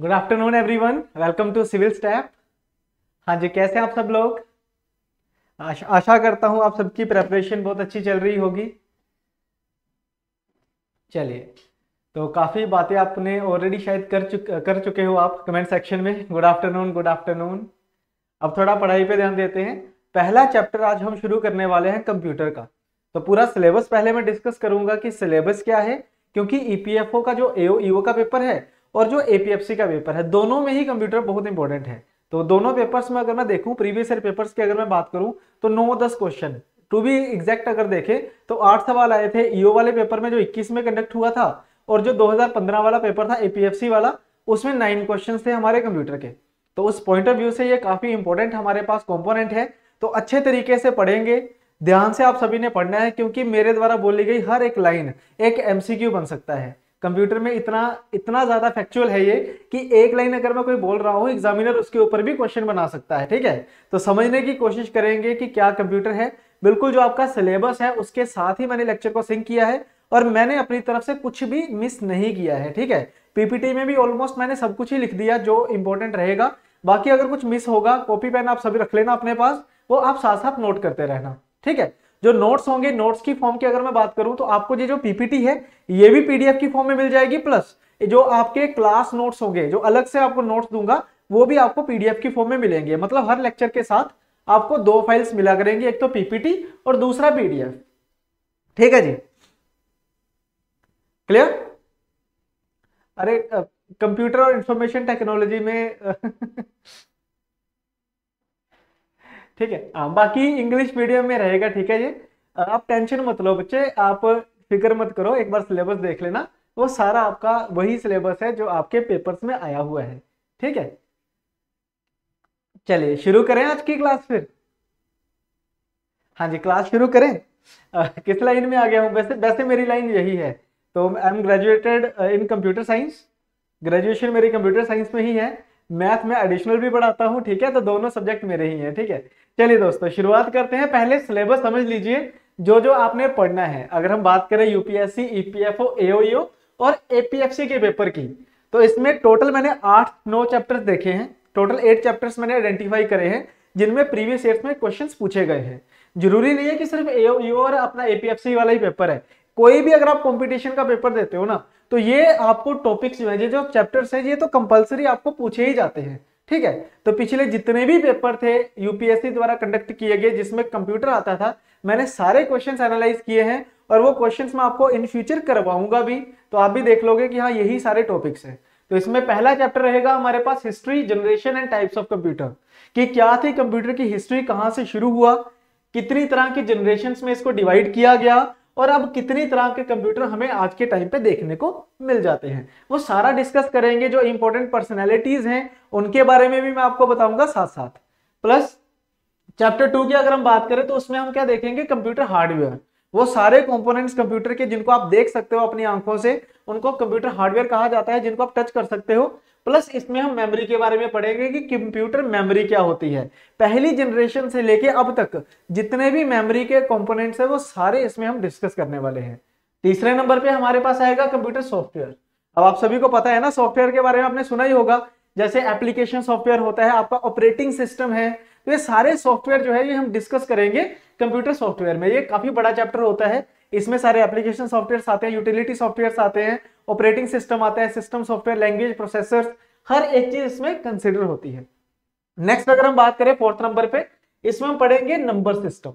good afternoon everyone welcome to Civil Step हाँ जी कैसे आप सब लोग आश, आशा करता हूँ आप सबकी प्रेपरेशन बहुत अच्छी चल रही होगी चलिए तो काफ़ी बातें आपने ऑलरेडी शायद कर चुक कर चुके हो आप कमेंट सेक्शन में गुड आफ्टरनून गुड आफ्टरनून अब थोड़ा पढ़ाई पे ध्यान देते हैं पहला चैप्टर आज हम शुरू करने वाले हैं कंप्यूटर का तो पूरा सिलेबस पहले मैं डिस्कस करूंगा कि सिलेबस क्या है क्योंकि ईपीएफओ e का जो एओ ईओ e का पेपर है और जो एपीएफसी का पेपर है दोनों में ही कंप्यूटर बहुत इंपॉर्टेंट है तो दोनों पेपर्स में अगर मैं देखूं प्रीवियस ईयर पेपर्स की अगर मैं बात करूं तो नौ दस क्वेश्चन टू बी एग्जैक्ट अगर देखें तो आठ सवाल आए थे ईओ e वाले पेपर में जो 21 में कंडक्ट हुआ था और जो 2015 वाला पेपर था एपीएफसी वाला उसमें नाइन क्वेश्चन थे हमारे कंप्यूटर के तो उस पॉइंट ऑफ व्यू से ये काफ़ी इंपॉर्टेंट हमारे पास कॉम्पोनेंट है तो अच्छे तरीके से पढ़ेंगे ध्यान से आप सभी ने पढ़ना है क्योंकि मेरे द्वारा बोली गई हर एक लाइन एक एमसीक्यू बन सकता है कंप्यूटर में इतना इतना ज्यादा फैक्चुअल है ये कि एक लाइन अगर मैं कोई बोल रहा हूँ एग्जामिनर उसके ऊपर भी क्वेश्चन बना सकता है ठीक है तो समझने की कोशिश करेंगे कि क्या कंप्यूटर है बिल्कुल जो आपका सिलेबस है उसके साथ ही मैंने लेक्चर को सिंक किया है और मैंने अपनी तरफ से कुछ भी मिस नहीं किया है ठीक है पीपीटी में भी ऑलमोस्ट मैंने सब कुछ ही लिख दिया जो इंपॉर्टेंट रहेगा बाकी अगर कुछ मिस होगा कॉपी पेन आप सभी रख लेना अपने पास वो आप साथ साथ नोट करते रहना ठीक है जो नोट्स होंगे नोट्स की फॉर्म की अगर मैं बात करूं तो आपको ये जो पीपीटी है ये भी पीडीएफ की फॉर्म में मिल जाएगी प्लस जो आपके क्लास नोट्स होंगे जो अलग से आपको नोट्स दूंगा वो भी आपको पीडीएफ की फॉर्म में मिलेंगे मतलब हर लेक्चर के साथ आपको दो फाइल्स मिला करेंगे एक तो पीपीटी और दूसरा पीडीएफ ठीक है जी क्लियर अरे कंप्यूटर और इंफॉर्मेशन टेक्नोलॉजी में ठीक है हाँ बाकी इंग्लिश मीडियम में रहेगा ठीक है ये आप टेंशन मत लो बच्चे आप फिक्र मत करो एक बार सिलेबस देख लेना वो सारा आपका वही सिलेबस है जो आपके पेपर्स में आया हुआ है ठीक है चलिए शुरू करें आज की क्लास फिर हाँ जी क्लास शुरू करें आ, किस लाइन में आ गया हूँ वैसे वैसे मेरी लाइन यही है तो I am graduated in computer science graduation मेरी कंप्यूटर साइंस में ही है मैथ में एडिशनल भी पढ़ाता हूँ ठीक है तो दोनों सब्जेक्ट मेरे ही हैं ठीक है चलिए दोस्तों शुरुआत करते हैं पहले सिलेबस समझ लीजिए जो जो आपने पढ़ना है अगर हम बात करें यूपीएससी ईपीएफओ एओईओ और एपीएफसी के पेपर की तो इसमें टोटल मैंने आठ नौ चैप्टर्स देखे हैं टोटल एट चैप्टर्स मैंने आइडेंटिफाई करे हैं जिनमें प्रीवियस ईयर में क्वेश्चंस पूछे गए हैं जरूरी नहीं है कि सिर्फ एओ e और अपना एपीएफसी वाला ही पेपर है कोई भी अगर आप कंपटीशन का पेपर देते हो ना तो ये आपको टॉपिक्स जो है जो चैप्टर्स हैं ये तो कंपलसरी आपको पूछे ही जाते हैं ठीक है तो पिछले जितने भी पेपर थे यूपीएससी द्वारा कंडक्ट किए गए जिसमें कंप्यूटर आता था मैंने सारे क्वेश्चन एनालाइज किए हैं और वो क्वेश्चन मैं आपको इन फ्यूचर करवाऊंगा भी तो आप भी देख लोगे कि हाँ यही सारे टॉपिक्स हैं तो इसमें पहला चैप्टर रहेगा हमारे पास history generation and types of computer कि क्या थी कंप्यूटर की हिस्ट्री कहाँ से शुरू हुआ कितनी तरह की जनरेशन में इसको डिवाइड किया गया और अब कितनी तरह के कंप्यूटर हमें आज के टाइम पे देखने को मिल जाते हैं वो सारा डिस्कस करेंगे जो इंपॉर्टेंट पर्सनैलिटीज हैं उनके बारे में भी मैं आपको बताऊंगा साथ साथ प्लस चैप्टर टू की अगर हम बात करें तो उसमें हम क्या देखेंगे कंप्यूटर हार्डवेयर वो सारे कंपोनेंट्स कंप्यूटर के जिनको आप देख सकते हो अपनी आंखों से उनको कंप्यूटर हार्डवेयर कहा जाता है जिनको आप टच कर सकते हो प्लस इसमें हम मेमोरी के बारे में पढ़ेंगे कि कंप्यूटर मेमोरी क्या होती है पहली जनरेशन से लेके अब तक जितने भी मेमोरी के कंपोनेंट्स हैं वो सारे इसमें हम डिस्कस करने वाले हैं तीसरे नंबर पे हमारे पास आएगा कंप्यूटर सॉफ्टवेयर अब आप सभी को पता है ना सॉफ्टवेयर के बारे में आपने सुना ही होगा जैसे एप्लीकेशन सॉफ्टवेयर होता है आपका ऑपरेटिंग सिस्टम है तो ये सारे सॉफ्टवेयर जो है ये हम डिस्कस करेंगे कंप्यूटर सॉफ्टवेयर में ये काफी बड़ा चैप्टर होता है इसमें सारे एप्लीकेशन सॉफ्टवेयर आते हैं यूटिलिटी सॉफ्टवेयर आते हैं ऑपरेटिंग सिस्टम आता है सिस्टम सॉफ्टवेयर लैंग्वेज प्रोसेसर हर एक चीज इसमें कंसिडर होती है नेक्स्ट अगर हम बात करें फोर्थ नंबर पे इसमें हम पढ़ेंगे नंबर सिस्टम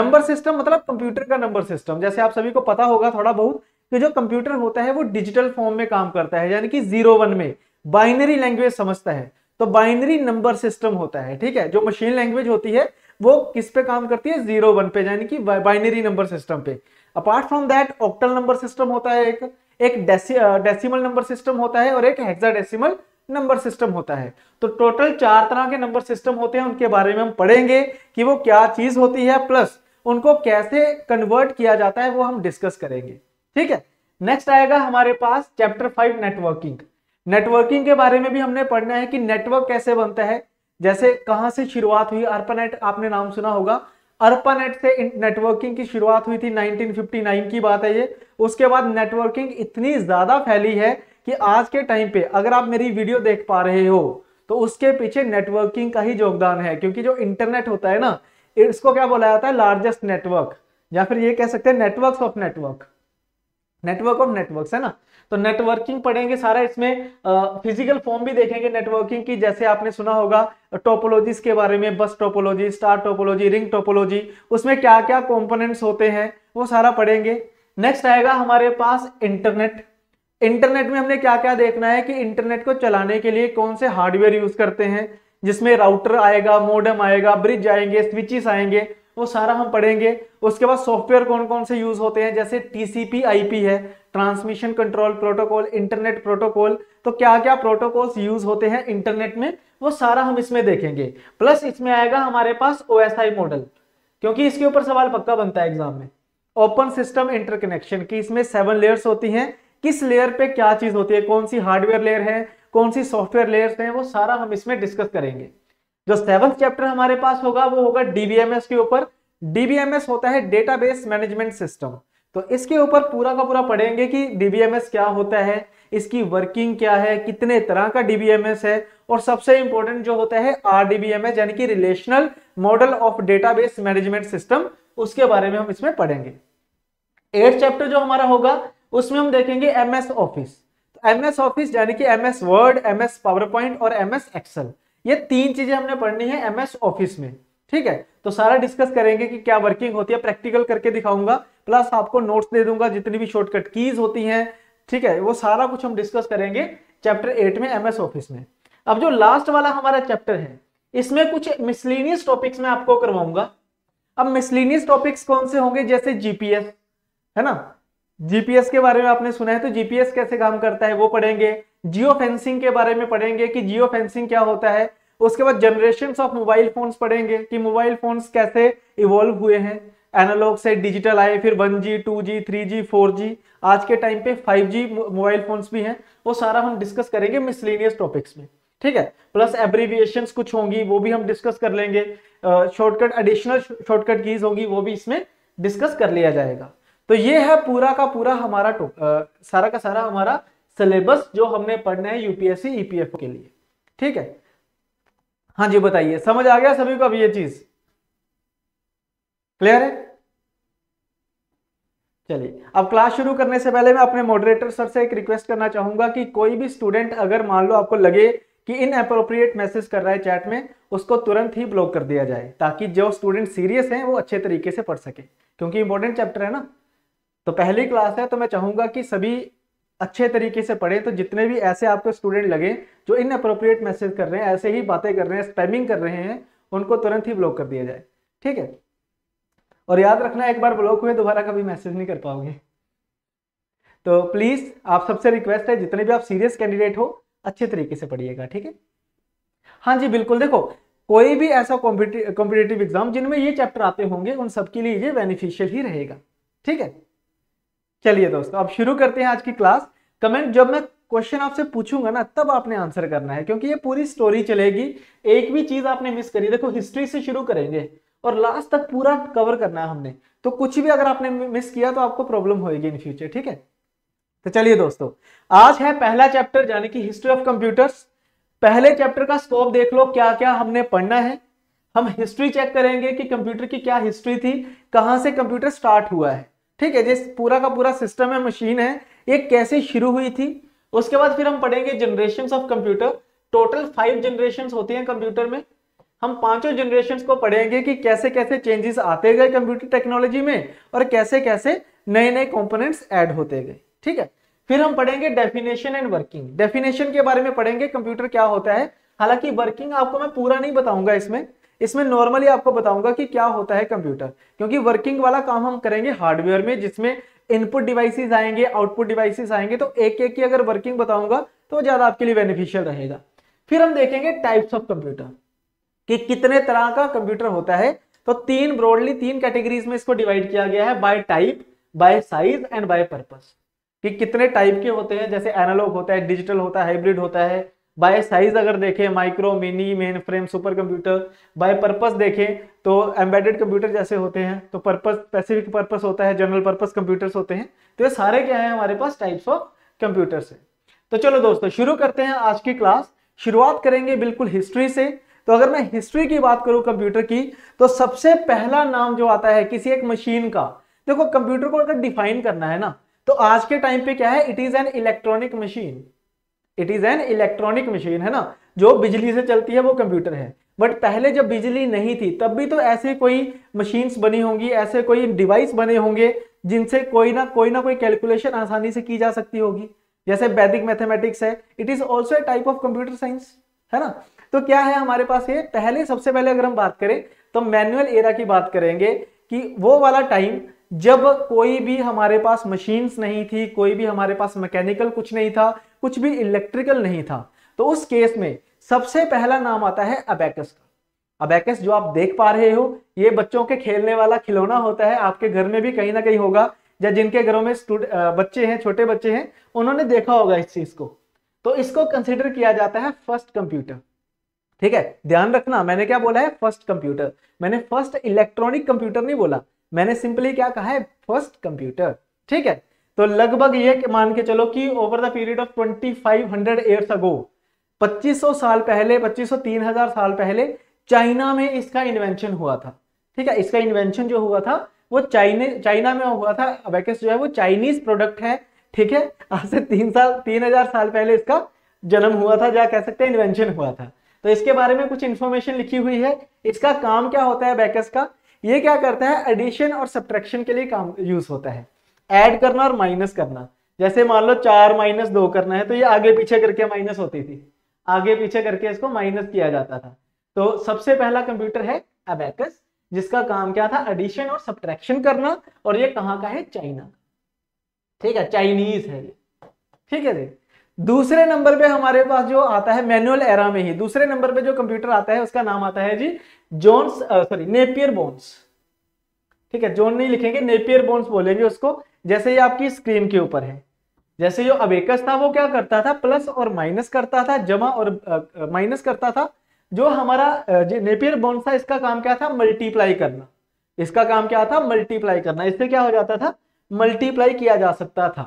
नंबर सिस्टम मतलब कंप्यूटर का नंबर सिस्टम जैसे आप सभी को पता होगा थोड़ा बहुत कि जो कंप्यूटर होता है वो डिजिटल फॉर्म में काम करता है यानी कि जीरो वन में बाइनरी लैंग्वेज समझता है तो बाइनरी नंबर सिस्टम होता है ठीक है जो मशीन लैंग्वेज होती है वो किस पे काम करती है जीरो वन पे यानी कि बाइनरी नंबर सिस्टम पे apart from that octal number system होता है एक एक डेसिमल नंबर सिस्टम होता है और एक हेक्साडेसिमल नंबर सिस्टम होता है तो टोटल चार तरह के नंबर सिस्टम होते हैं उनके बारे में हम पढ़ेंगे कि वो क्या चीज होती है प्लस उनको कैसे कन्वर्ट किया जाता है वो हम डिस्कस करेंगे ठीक है नेक्स्ट आएगा हमारे पास चैप्टर फाइव नेटवर्किंग नेटवर्किंग के बारे में भी हमने पढ़ना है कि नेटवर्क कैसे बनता है जैसे कहाँ से शुरुआत हुई अर्पानेट आपने नाम सुना होगा अर्पानेट से नेटवर्किंग की शुरुआत हुई थी 1959 की बात है ये उसके बाद नेटवर्किंग इतनी ज़्यादा फैली है कि आज के टाइम पे अगर आप मेरी वीडियो देख पा रहे हो तो उसके पीछे नेटवर्किंग का ही योगदान है क्योंकि जो इंटरनेट होता है ना इसको क्या बोला जाता है लार्जेस्ट नेटवर्क या फिर ये कह सकते हैं network of network network of network है ना तो नेटवर्किंग पढ़ेंगे सारा इसमें फिजिकल फॉर्म भी देखेंगे नेटवर्किंग की जैसे आपने सुना होगा टोपोलॉजीज के बारे में बस topology star topology ring topology उसमें क्या क्या कॉम्पोनेंट्स होते हैं वो सारा पढ़ेंगे नेक्स्ट आएगा हमारे पास इंटरनेट इंटरनेट में हमने क्या क्या देखना है कि इंटरनेट को चलाने के लिए कौन से हार्डवेयर यूज करते हैं जिसमें राउटर आएगा मोडम आएगा ब्रिज आएंगे स्विचेस आएंगे वो सारा हम पढ़ेंगे उसके बाद सॉफ्टवेयर कौन कौन से यूज होते हैं जैसे टीसीपी आईपी है transmission control protocol internet protocol तो क्या क्या प्रोटोकॉल्स यूज होते हैं इंटरनेट में वो सारा हम इसमें देखेंगे प्लस इसमें आएगा हमारे पास ओ मॉडल क्योंकि इसके ऊपर सवाल पक्का बनता है एग्जाम में ओपन सिस्टम इंटरकनेक्शन की इसमें सेवन लेयर्स होती हैं किस लेयर पे क्या चीज होती है कौन सी हार्डवेयर लेयर है कौन सी सॉफ्टवेयर लेयर्स हैं वो सारा हम इसमें डिस्कस करेंगे जो सेवंथ चैप्टर हमारे पास होगा वो होगा डीबीएमएस के ऊपर डीबीएमएस होता है डेटाबेस मैनेजमेंट सिस्टम तो इसके ऊपर पूरा का पूरा पढ़ेंगे कि डीबीएमएस क्या होता है इसकी वर्किंग क्या है कितने तरह का डीबीएमएस है और सबसे इंपॉर्टेंट जो होता है आरडीबीएमएस यानी कि relational model of database management system उसके बारे में हम इसमें पढ़ेंगे एट चैप्टर जो हमारा होगा उसमें हम देखेंगे एमएस ऑफिस एमएस ऑफिस यानी कि MS Word MS PowerPoint और एमएस एक्सल ये तीन चीजें हमने पढ़नी है एमएस ऑफिस में ठीक है तो सारा डिस्कस करेंगे कि क्या वर्किंग होती है प्रैक्टिकल करके दिखाऊंगा प्लस आपको नोट्स दे दूंगा जितनी भी शॉर्टकट कीज होती हैं ठीक है वो सारा कुछ हम डिस्कस करेंगे चैप्टर एट में एमएस ऑफिस में अब जो लास्ट वाला हमारा चैप्टर है इसमें कुछ मिसलिनियस टॉपिक्स में आपको करवाऊंगा अब मिसलिनियस टॉपिक्स कौन से होंगे जैसे जीपीएस है ना जीपीएस के बारे में आपने सुना है तो जीपीएस कैसे काम करता है वो पढ़ेंगे जियो फेंसिंग के बारे में पढ़ेंगे कि जियो फेंसिंग क्या होता है उसके बाद जनरेशन ऑफ मोबाइल फोन्स पढ़ेंगे कि मोबाइल फोन्स कैसे इवॉल्व हुए हैं एनालॉग से डिजिटल आए फिर 1G, G two G three G four G आज के टाइम पे फाइव जी मोबाइल फोन्स भी हैं वो सारा हम डिस्कस करेंगे मिसलिनियस टॉपिक्स में ठीक है प्लस एब्रीविएशन कुछ होंगी वो भी हम डिस्कस कर लेंगे शॉर्टकट एडिशनल शॉर्टकट कीज होगी वो भी इसमें डिस्कस कर लिया जाएगा तो ये है पूरा का पूरा हमारा आ, सारा का सारा हमारा सिलेबस जो हमने पढ़ना है यूपीएससी ईपीएफ e के लिए ठीक है हाँ जी बताइए समझ आ गया सभी को अब ये चीज क्लियर है चलिए अब क्लास शुरू करने से पहले मैं अपने मॉडरेटर सर से एक रिक्वेस्ट करना चाहूंगा कि कोई भी स्टूडेंट अगर मान लो आपको लगे कि इन अप्रोप्रिएट मैसेज कर रहा है चैट में उसको तुरंत ही ब्लॉक कर दिया जाए ताकि जो स्टूडेंट सीरियस हैं वो अच्छे तरीके से पढ़ सके क्योंकि इंपॉर्टेंट चैप्टर है ना तो पहली क्लास है तो मैं चाहूंगा कि सभी अच्छे तरीके से पढ़ें तो जितने भी ऐसे आपको स्टूडेंट लगे जो इन अप्रोप्रिएट मैसेज कर रहे हैं ऐसे ही बातें कर रहे हैं स्पैमिंग कर रहे हैं उनको तुरंत ही ब्लॉक कर दिया जाए ठीक है और याद रखना एक बार ब्लॉक हुए दोबारा कभी मैसेज नहीं कर पाओगे तो प्लीज़ आप सबसे रिक्वेस्ट है जितने भी आप सीरियस कैंडिडेट हो अच्छे तरीके से पढ़िएगा ठीक है हाँ जी बिल्कुल देखो कोई भी ऐसा कॉम्पिटेटिव एग्जाम जिनमें ये चैप्टर आते होंगे उन सबके लिए ये बेनिफिशियल ही रहेगा ठीक है चलिए दोस्तों अब शुरू करते हैं आज की क्लास कमेंट जब मैं क्वेश्चन आपसे पूछूंगा ना तब आपने आंसर करना है क्योंकि ये पूरी स्टोरी चलेगी एक भी चीज आपने मिस करी देखो हिस्ट्री से शुरू करेंगे और लास्ट तक पूरा कवर करना है हमने तो कुछ भी अगर आपने मिस किया तो आपको प्रॉब्लम होगी इन फ्यूचर ठीक है तो चलिए दोस्तों आज है पहला चैप्टर यानी कि हिस्ट्री ऑफ कंप्यूटर्स पहले चैप्टर का स्कोप देख लो क्या क्या हमने पढ़ना है हम हिस्ट्री चेक करेंगे कि कंप्यूटर की क्या हिस्ट्री थी कहां से कंप्यूटर स्टार्ट हुआ है ठीक है जिस पूरा का पूरा सिस्टम है मशीन है ये कैसे शुरू हुई थी उसके बाद फिर हम पढ़ेंगे generation of computer total five generation होती हैं कंप्यूटर में हम पांचों जनरेशन को पढ़ेंगे कि कैसे कैसे चेंजेस आते गए कंप्यूटर टेक्नोलॉजी में और कैसे कैसे नए नए कॉम्पोनेंट्स एड होते गए ठीक है फिर हम पढ़ेंगे डेफिनेशन एंड वर्किंग डेफिनेशन के बारे में पढ़ेंगे कंप्यूटर क्या होता है हालांकि वर्किंग आपको मैं पूरा नहीं बताऊंगा इसमें इसमें नॉर्मली आपको बताऊंगा कि क्या होता है कंप्यूटर क्योंकि वर्किंग वाला काम हम करेंगे हार्डवेयर में जिसमें इनपुट डिवाइसेस आएंगे आउटपुट डिवाइसेस आएंगे तो एक एक की अगर वर्किंग बताऊंगा तो ज्यादा आपके लिए बेनिफिशियल रहेगा फिर हम देखेंगे टाइप्स ऑफ कंप्यूटर कि कितने तरह का कंप्यूटर होता है तो तीन ब्रॉडली तीन कैटेगरीज में इसको डिवाइड किया गया है by type by size and by purpose कि कितने टाइप के होते हैं जैसे एनालॉग होता है डिजिटल होता है हाइब्रिड होता है बाय साइज अगर देखें micro mini mainframe supercomputer by purpose देखें तो एम्बेडेड कंप्यूटर जैसे होते हैं तो पर्पस स्पेसिफिक पर्पस होता है जनरल पर्पस कंप्यूटर्स होते हैं तो ये सारे क्या है हमारे पास टाइप्स ऑफ कंप्यूटर्स है तो चलो दोस्तों शुरू करते हैं आज की क्लास शुरुआत करेंगे बिल्कुल हिस्ट्री से तो अगर मैं हिस्ट्री की बात करूं कंप्यूटर की तो सबसे पहला नाम जो आता है किसी एक मशीन का देखो कंप्यूटर को अगर डिफाइन करना है ना तो आज के टाइम पे क्या है it is an electronic machine it is an electronic machine है ना जो बिजली से चलती है वो कंप्यूटर है बट पहले जब बिजली नहीं थी तब भी तो ऐसे कोई मशीन्स बनी होंगी ऐसे कोई डिवाइस बने होंगे जिनसे कोई ना कोई ना कोई कैलकुलेशन आसानी से की जा सकती होगी जैसे वैदिक मैथमेटिक्स है it is also a type of computer science है ना तो क्या है हमारे पास ये पहले सबसे पहले अगर हम बात करें तो मैनुअल एरा की बात करेंगे कि वो वाला टाइम जब कोई भी हमारे पास मशीन्स नहीं थी कोई भी हमारे पास मैकेनिकल कुछ नहीं था कुछ भी इलेक्ट्रिकल नहीं था तो उस केस में सबसे पहला नाम आता है अबैकस का अबैकस जो आप देख पा रहे हो ये बच्चों के खेलने वाला खिलौना होता है आपके घर में भी कहीं ना कहीं होगा या जिनके घरों में बच्चे हैं छोटे बच्चे हैं उन्होंने देखा होगा इस चीज को तो इसको कंसिडर किया जाता है फर्स्ट कंप्यूटर ठीक है ध्यान रखना मैंने क्या बोला है फर्स्ट कंप्यूटर मैंने फर्स्ट इलेक्ट्रॉनिक कंप्यूटर नहीं बोला मैंने सिंपली क्या कहा है फर्स्ट कंप्यूटर ठीक है तो लगभग ये मान के चलो कि over the period of 2500 years ago 2500 साल पहले 2500 3000 साल पहले चाइना में इसका इन्वेंशन हुआ था ठीक है इसका इन्वेंशन जो हुआ था वो चाइने चाइना में हुआ था अबेकस जो है वो चाइनीज प्रोडक्ट है ठीक है आज से तीन साल तीन हजार साल पहले इसका जन्म हुआ था या कह सकते हैं इन्वेंशन हुआ था तो इसके बारे में कुछ इन्फॉर्मेशन लिखी हुई है इसका काम क्या होता है बैकस का ये क्या करता है एडिशन और सब्ट्रैक्शन के लिए काम यूज होता है ऐड करना और माइनस करना जैसे मान लो चार माइनस दो करना है तो ये आगे पीछे करके माइनस होती थी आगे पीछे करके इसको माइनस किया जाता था तो सबसे पहला कंप्यूटर है अबेकस जिसका काम क्या था एडिशन और सब्ट्रैक्शन करना और ये कहाँ का है चाइना ठीक है चाइनीज है ये ठीक है जी दूसरे नंबर पे हमारे पास जो आता है मैनुअल एरा में ही दूसरे नंबर पे जो कंप्यूटर आता है उसका नाम आता है G Jones sorry Napier bones ठीक है जोन नहीं लिखेंगे नेपियर बोन्स बोलेंगे उसको जैसे ये आपकी स्क्रीन के ऊपर है जैसे जो अबेकस था वो क्या करता था प्लस और माइनस करता था जमा और माइनस करता था जो हमारा नेपियर बॉन्ड था इसका काम क्या था मल्टीप्लाई करना इसका काम क्या था मल्टीप्लाई करना इससे क्या हो जाता था मल्टीप्लाई किया जा सकता था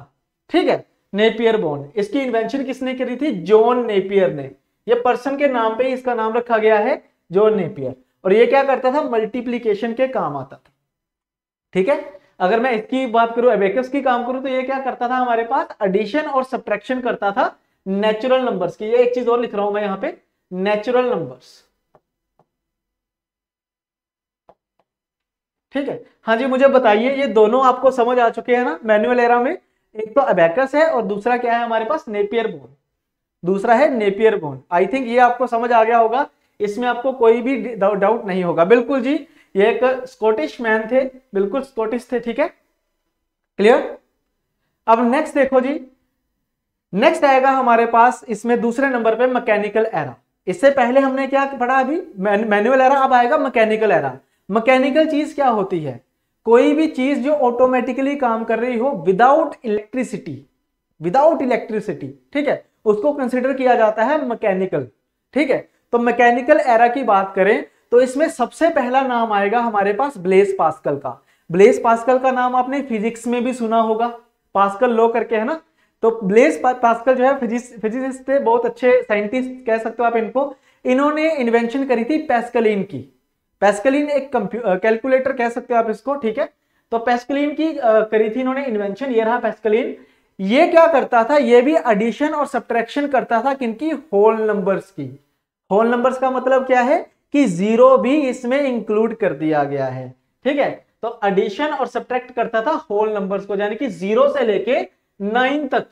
ठीक है नेपियर बॉन्ड इसकी इन्वेंशन किसने करी थी जॉन नेपियर ने ये पर्सन के नाम पे ही इसका नाम रखा गया है जॉन नेपियर और ये क्या करता था मल्टीप्लीकेशन के काम आता था ठीक है अगर मैं इसकी बात करूं एबेकस की काम करूं तो ये क्या करता था हमारे पास एडिशन और सब्ट्रैक्शन करता था नेचुरल नंबर्स की ये एक चीज और लिख रहा हूं मैं यहां पे नेचुरल नंबर्स ठीक है हाँ जी मुझे बताइए ये दोनों आपको समझ आ चुके हैं ना मैनुअल एरा में एक तो अबेकस है और दूसरा क्या है हमारे पास नेपियर बोन दूसरा है नेपियर बोन आई थिंक ये आपको समझ आ गया होगा इसमें आपको कोई भी डाउट नहीं होगा बिल्कुल जी ये एक स्कॉटिश मैन थे बिल्कुल स्कॉटिश थे ठीक है क्लियर अब नेक्स्ट देखो जी नेक्स्ट आएगा हमारे पास इसमें दूसरे नंबर पे मैकेनिकल एरा इससे पहले हमने क्या पढ़ा अभी मैनुअल एरा अब आएगा मैकेनिकल एरा मैकेनिकल चीज क्या होती है कोई भी चीज जो ऑटोमेटिकली काम कर रही हो विदाउट इलेक्ट्रिसिटी विदाउट इलेक्ट्रिसिटी ठीक है उसको कंसिडर किया जाता है मैकेनिकल ठीक है तो मैकेनिकल एरा की बात करें तो इसमें सबसे पहला नाम आएगा हमारे पास ब्लेस पास्कल का ब्लेस पास्कल का नाम आपने फिजिक्स में भी सुना होगा पास्कल लो करके है ना तो ब्लेस पास्कल जो है फिजिसिस्ट थे बहुत अच्छे साइंटिस्ट कह सकते हो आप इनको इन्होंने इन्वेंशन करी थी पेस्कलिन की पेस्कलिन एक कैलकुलेटर कह सकते हो आप इसको ठीक है तो पेस्कलिन की करी थी इन्होंने इन्वेंशन ये रहा पेस्कलिन ये क्या करता था ये भी एडिशन और सब्ट्रैक्शन करता था किनकी होल नंबर्स की होल नंबर्स का मतलब क्या है कि जीरो भी इसमें इंक्लूड कर दिया गया है ठीक है तो एडिशन और सब्ट्रैक्ट करता था होल नंबर्स को यानी कि जीरो से लेके नाइन तक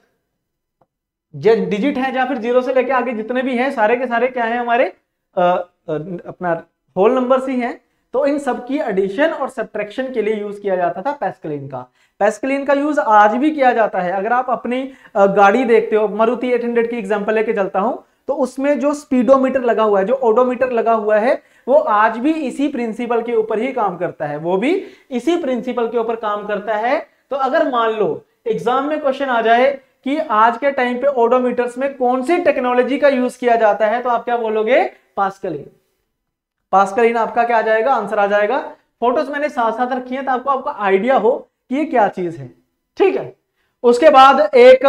जो डिजिट है या फिर जीरो से लेके आगे जितने भी हैं सारे के सारे क्या है हमारे आ, आ, अपना होल नंबर्स ही हैं तो इन सब की एडिशन और सब्ट्रैक्शन के लिए यूज किया जाता था पेस्कलिन का पेस्कलिन का यूज आज भी किया जाता है अगर आप अपनी गाड़ी देखते हो मारुति 800 की एग्जांपल लेके चलता हूं तो उसमें जो स्पीडोमीटर लगा हुआ है जो ओडोमीटर लगा हुआ है वो आज भी इसी प्रिंसिपल के ऊपर ही काम करता है वो भी इसी प्रिंसिपल के ऊपर काम करता है तो अगर मान लो एग्जाम में क्वेश्चन आ जाए कि आज के टाइम पे ओडोमीटर्स में कौन सी टेक्नोलॉजी का यूज किया जाता है तो आप क्या बोलोगे पास्कलिन पास्कलिन आपका क्या आ जाएगा आंसर आ जाएगा फोटोज मैंने साथ साथ रखी है तो आपको आपका आइडिया हो कि ये क्या चीज है ठीक है उसके बाद एक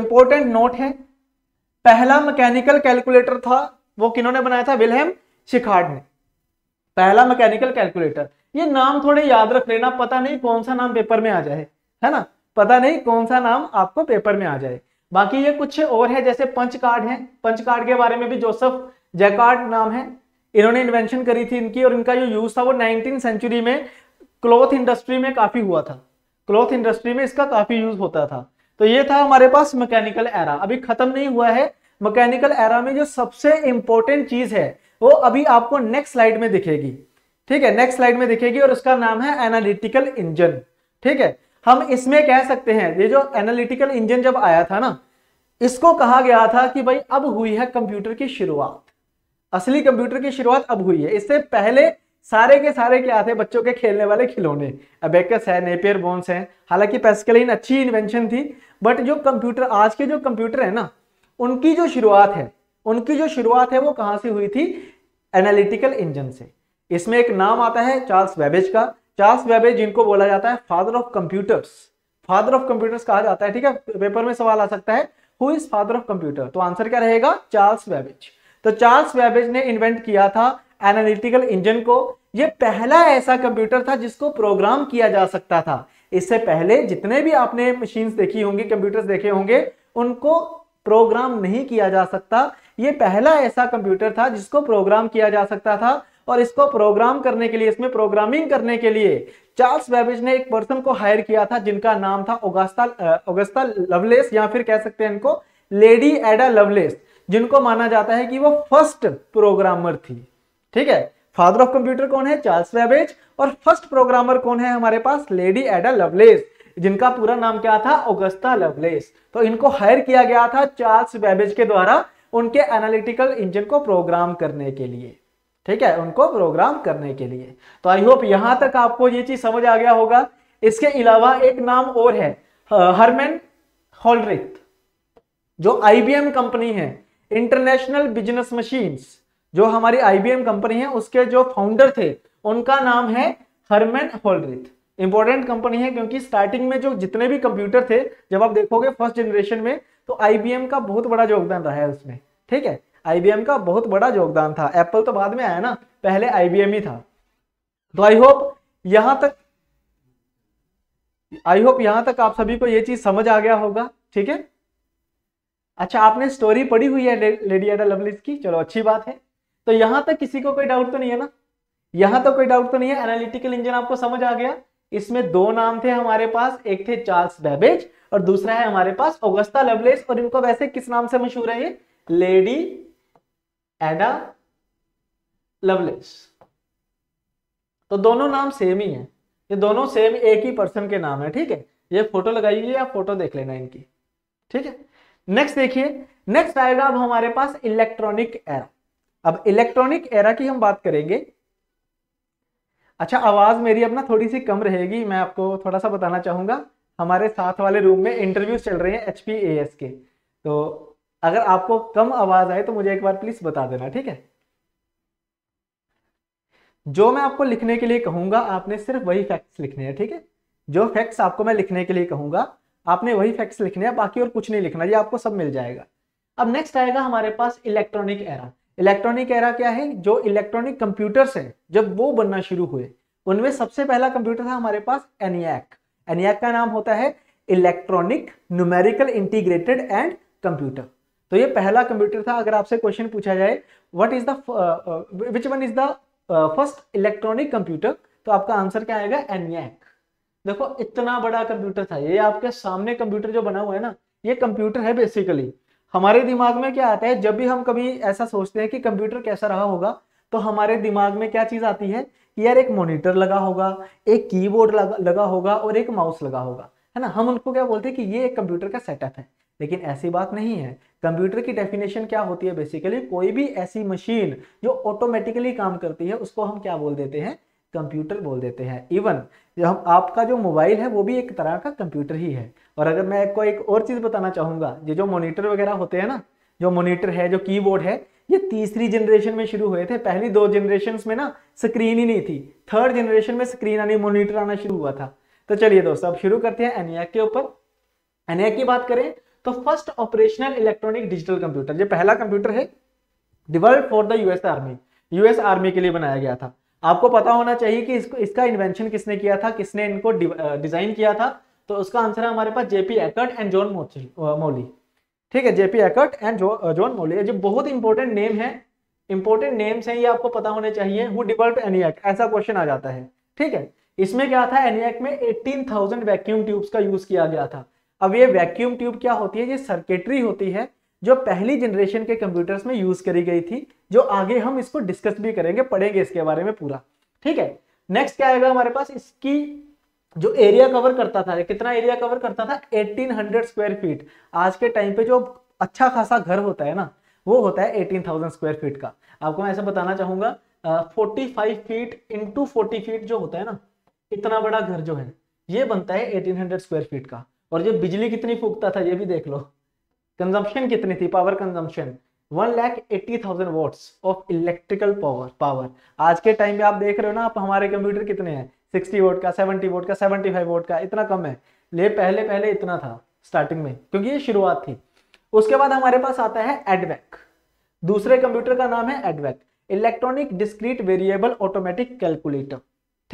इंपॉर्टेंट नोट है पहला मैकेनिकल कैलकुलेटर था वो किन्होंने बनाया था विलहेम शिखार्ड ने पहला मैकेनिकल कैलकुलेटर ये नाम थोड़े याद रख लेना पता नहीं कौन सा नाम पेपर में आ जाए है ना पता नहीं कौन सा नाम आपको पेपर में आ जाए बाकी ये कुछ और है जैसे पंच कार्ड है पंच कार्ड के बारे में भी जोसफ जैकार्ड नाम है इन्होंने इन्वेंशन करी थी इनकी और इनका जो यूज था वो नाइनटीन सेंचुरी में क्लॉथ इंडस्ट्री में काफी हुआ था क्लॉथ इंडस्ट्री में इसका काफी यूज होता था तो ये था हमारे पास मैकेनिकल एरा अभी खत्म नहीं हुआ है मैकेनिकल एरा में जो सबसे इंपॉर्टेंट चीज है वो अभी आपको नेक्स्ट स्लाइड में दिखेगी ठीक है नेक्स्ट स्लाइड में दिखेगी और उसका नाम है एनालिटिकल इंजन ठीक है हम इसमें कह सकते हैं ये जो एनालिटिकल इंजन जब आया था ना इसको कहा गया था कि भाई अब हुई है कंप्यूटर की शुरुआत असली कंप्यूटर की शुरुआत अब हुई है इससे पहले सारे के सारे क्या थे बच्चों के खेलने वाले खिलौने अबेकस है नेपियर बोन्स हैं हालांकि पेस्कलिन अच्छी इन्वेंशन थी बट जो कंप्यूटर आज के जो कंप्यूटर है ना उनकी जो शुरुआत है उनकी जो शुरुआत है वो कहाँ से हुई थी एनालिटिकल इंजन से इसमें एक नाम आता है चार्ल्स वेबेज का चार्ल्स वेबेज जिनको बोला जाता है father of computers father of computers कहा जाता है ठीक है पेपर में सवाल आ सकता है who is father of computer तो आंसर क्या रहेगा चार्ल्स वेबेज तो चार्ल्स वेबेज ने इन्वेंट किया था एनालिटिकल इंजन को यह पहला ऐसा कंप्यूटर था जिसको प्रोग्राम किया जा सकता था इससे पहले जितने भी आपने मशीन्स देखी होंगी कंप्यूटर्स देखे होंगे उनको प्रोग्राम नहीं किया जा सकता ये पहला ऐसा कंप्यूटर था जिसको प्रोग्राम किया जा सकता था और इसको प्रोग्राम करने के लिए इसमें प्रोग्रामिंग करने के लिए चार्ल्स बेबेज ने एक पर्सन को हायर किया था जिनका नाम था ओगास्ता ओगस्ता लवलेस या फिर कह सकते हैं इनको लेडी एडा लवलेस जिनको माना जाता है कि वो फर्स्ट प्रोग्रामर थी ठीक है फादर ऑफ कंप्यूटर कौन है चार्ल्स वेबेज और फर्स्ट प्रोग्रामर कौन है हमारे पास लेडी एडा लवलेस जिनका पूरा नाम क्या था ओगस्ता लवलेस तो इनको हायर किया गया था चार्ल्स वेबेज के द्वारा उनके एनालिटिकल इंजन को प्रोग्राम करने के लिए ठीक है उनको प्रोग्राम करने के लिए तो आई होप यहां तक आपको ये चीज समझ आ गया होगा इसके अलावा एक नाम और है हरमेन हॉलरिथ जो आईबीएम कंपनी है इंटरनेशनल बिजनेस मशीन्स जो हमारी आईबीएम कंपनी है उसके जो फाउंडर थे उनका नाम है हरमेन होलरिथ इंपॉर्टेंट कंपनी है क्योंकि स्टार्टिंग में जो जितने भी कंप्यूटर थे जब आप देखोगे फर्स्ट जनरेशन में तो आईबीएम का बहुत बड़ा योगदान रहा है उसमें ठीक है आईबीएम का बहुत बड़ा योगदान था एप्पल तो बाद में आया ना पहले आईबीएम ही था तो आई होप यहां तक आई होप यहां तक आप सभी को यह चीज समझ आ गया होगा ठीक है अच्छा आपने स्टोरी पढ़ी हुई है लेडी एडा लवलिस की चलो अच्छी बात है तो यहां तक किसी को कोई डाउट तो नहीं है ना यहां तक कोई डाउट तो नहीं है एनालिटिकल इंजन आपको समझ आ गया इसमें दो नाम थे हमारे पास एक थे चार्ल्स बेबेज और दूसरा है हमारे पास ओगस्ता लवलेस और इनको वैसे किस नाम से मशहूर है ये लेडी एडा लवलेस तो दोनों नाम सेम ही है ये दोनों सेम एक ही पर्सन के नाम है ठीक है ये फोटो लगाइए या फोटो देख लेना इनकी ठीक है नेक्स्ट देखिए नेक्स्ट आएगा अब हमारे पास इलेक्ट्रॉनिक एरा अब इलेक्ट्रॉनिक एरा की हम बात करेंगे अच्छा आवाज मेरी अपना थोड़ी सी कम रहेगी मैं आपको थोड़ा सा बताना चाहूंगा हमारे साथ वाले रूम में इंटरव्यूज चल रहे हैं एच के तो अगर आपको कम आवाज आए तो मुझे एक बार प्लीज बता देना ठीक है जो मैं आपको लिखने के लिए कहूंगा आपने सिर्फ वही फैक्ट्स लिखने हैं ठीक है जो फैक्ट्स आपको मैं लिखने के लिए कहूंगा आपने वही फैक्ट्स लिखने हैं बाकी और कुछ नहीं लिखना ये आपको सब मिल जाएगा अब नेक्स्ट आएगा हमारे पास इलेक्ट्रॉनिक एरा इलेक्ट्रॉनिक एरा क्या है जो इलेक्ट्रॉनिक कंप्यूटर्स हैं जब वो बनना शुरू हुए उनमें सबसे पहला कंप्यूटर था हमारे पास एनियाक एनियाक का नाम होता है electronic numerical integrated and computer तो ये पहला कंप्यूटर था अगर आपसे क्वेश्चन पूछा जाए what is the which one is the first electronic computer तो आपका आंसर क्या आएगा एनियाक देखो इतना बड़ा कंप्यूटर था ये आपके सामने कंप्यूटर जो बना हुआ है ना ये कंप्यूटर है बेसिकली हमारे दिमाग में क्या आता है जब भी हम कभी ऐसा सोचते हैं कि कंप्यूटर कैसा रहा होगा तो हमारे दिमाग में क्या चीज़ आती है कि यार एक मॉनिटर लगा होगा एक कीबोर्ड लगा लगा होगा और एक माउस लगा होगा है ना हम उनको क्या बोलते हैं कि ये एक कंप्यूटर का सेटअप है लेकिन ऐसी बात नहीं है कंप्यूटर की डेफिनेशन क्या होती है बेसिकली कोई भी ऐसी मशीन जो ऑटोमेटिकली काम करती है उसको हम क्या बोल देते हैं कंप्यूटर बोल देते हैं इवन जो हम आपका जो मोबाइल है वो भी एक तरह का कंप्यूटर ही है और अगर मैं आपको एक और चीज़ बताना चाहूँगा ये जो मोनीटर वगैरह होते हैं ना जो मोनीटर है जो की है ये तीसरी जनरेशन में शुरू हुए थे पहली दो जनरेशन में ना स्क्रीन ही नहीं थी थर्ड जनरेशन में स्क्रीन आनी मोनीटर आना शुरू हुआ था तो चलिए दोस्तों अब शुरू करते हैं एनिया के ऊपर एनिया की बात करें तो first operational electronic digital computer ये पहला कंप्यूटर है develop for the US army US army के लिए बनाया गया था आपको पता होना चाहिए कि इसको इसका इन्वेंशन किसने किया था किसने इनको डिजाइन किया था तो उसका आंसर है हमारे पास JP Eckert and John Mauchly ठीक है JP Eckert and John Mauchly जो बहुत इंपॉर्टेंट नेम है इंपॉर्टेंट नेम्स हैं ये आपको पता होने चाहिए हु डिवेल्प एनियक ऐसा क्वेश्चन आ जाता है ठीक है इसमें क्या था एनियक में थाउजेंड वैक्यूम ट्यूब्स का यूज किया गया था अब ये वैक्यूम ट्यूब क्या होती है ये सर्किटरी होती है जो पहली जनरेशन के कंप्यूटर्स में यूज करी गई थी जो आगे हम इसको डिस्कस भी करेंगे पढ़ेंगे इसके बारे में पूरा ठीक है नेक्स्ट क्या आएगा हमारे पास इसकी जो एरिया कवर करता था कितना एरिया कवर करता था 1800 स्क्वायर फीट आज के टाइम पे जो अच्छा खासा घर होता है ना वो होता है 18,000 स्क्वायर फीट का आपको मैं ऐसा बताना चाहूंगा forty five feet into forty feet जो होता है ना इतना बड़ा घर जो है ये बनता है 1800 स्क्वायर फीट का और जो बिजली कितनी फूकता था ये भी देख लो कंजम्पशन कितनी थी power consumption one lakh eighty thousand watts of electrical power power आज के टाइम में आप देख रहे हो ना आप हमारे कंप्यूटर कितने हैं सिक्सटी वोट का सेवेंटी वोट का सेवेंटी फाइव वोट का इतना कम है ले पहले पहले इतना था स्टार्टिंग में क्योंकि ये शुरुआत थी उसके बाद हमारे पास आता है एडवेक दूसरे कंप्यूटर का नाम है EDVAC electronic discrete variable automatic calculator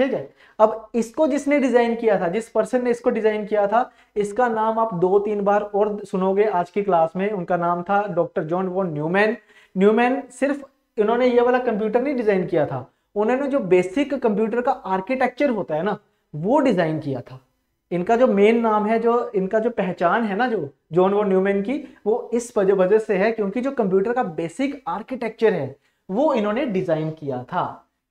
ठीक है अब इसको जिसने डिजाइन किया था जिस पर्सन ने इसको डिजाइन किया था इसका नाम आप दो तीन बार और सुनोगे आज की क्लास में उनका नाम था doctor John von Neumann Neumann सिर्फ इन्होंने ये वाला कंप्यूटर नहीं डिजाइन किया था उन्होंने जो बेसिक कंप्यूटर का आर्किटेक्चर होता है ना वो डिजाइन किया था इनका जो मेन नाम है जो इनका जो पहचान है ना जो जॉन वो न्यूमैन की वो इस वजह से है क्योंकि जो कंप्यूटर का बेसिक आर्किटेक्चर है वो इन्होंने डिजाइन किया था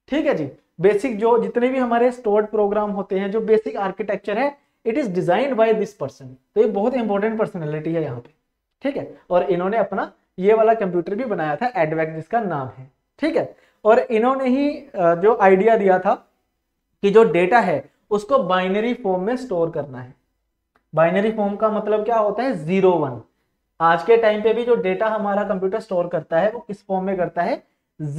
ठीक है जी बेसिक जो जितने भी हमारे स्टोर्ड प्रोग्राम होते हैं जो बेसिक आर्किटेक्चर है it is design by this person तो ये बहुत इंपॉर्टेंट पर्सनैलिटी है यहाँ पे ठीक है और इन्होंने अपना ये वाला कंप्यूटर भी बनाया था एडवैक जिसका नाम है ठीक है और इन्होंने ही जो आइडिया दिया था कि जो डेटा है उसको बाइनरी फॉर्म में स्टोर करना है बाइनरी फॉर्म का मतलब क्या होता है जीरो वन आज के टाइम पे भी जो डेटा हमारा कंप्यूटर स्टोर करता है वो किस फॉर्म में करता है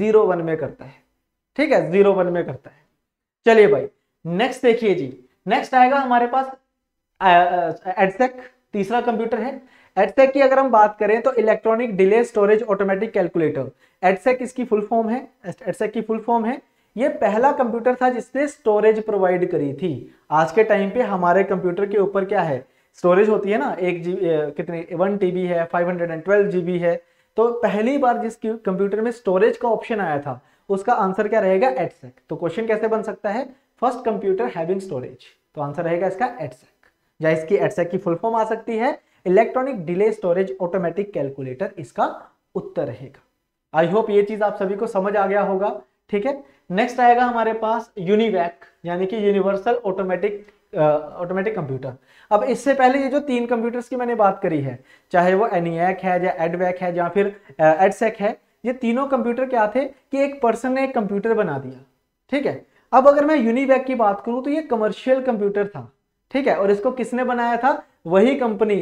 जीरो वन में करता है ठीक है जीरो वन में करता है चलिए भाई नेक्स्ट देखिए जी नेक्स्ट आएगा हमारे पास एडसेक तीसरा कंप्यूटर है एडसेक की अगर हम बात करें तो electronic delay storage automatic calculator EDSAC इसकी फुल फॉर्म है एडसेक की फुल फॉर्म है ये पहला कंप्यूटर था जिसने स्टोरेज प्रोवाइड करी थी आज के टाइम पे हमारे कंप्यूटर के ऊपर क्या है स्टोरेज होती है ना एक जी कितने वन टी है फाइव हंड्रेड एंड ट्वेल्व है तो पहली बार जिस कंप्यूटर में स्टोरेज का ऑप्शन आया था उसका आंसर क्या रहेगा एटसेक तो क्वेश्चन कैसे बन सकता है फर्स्ट कंप्यूटर हैविंग स्टोरेज तो आंसर रहेगा इसका एटसेक या इसकी एटसेक की फुल फॉर्म आ सकती है electronic delay storage automatic calculator इसका उत्तर रहेगा आई होप ये चीज आप सभी को समझ आ गया होगा ठीक है नेक्स्ट आएगा हमारे पास यूनिवैक यानी कि यूनिवर्सल ऑटोमेटिक ऑटोमेटिक कंप्यूटर अब इससे पहले ये जो तीन कंप्यूटर्स की मैंने बात करी है चाहे वो एनियक है या एडवैक है या फिर एडसेक है ये तीनों कंप्यूटर क्या थे कि एक पर्सन ने एक कंप्यूटर बना दिया ठीक है अब अगर मैं यूनिवैक की बात करूं तो ये कमर्शियल कंप्यूटर था ठीक है और इसको किसने बनाया था वही company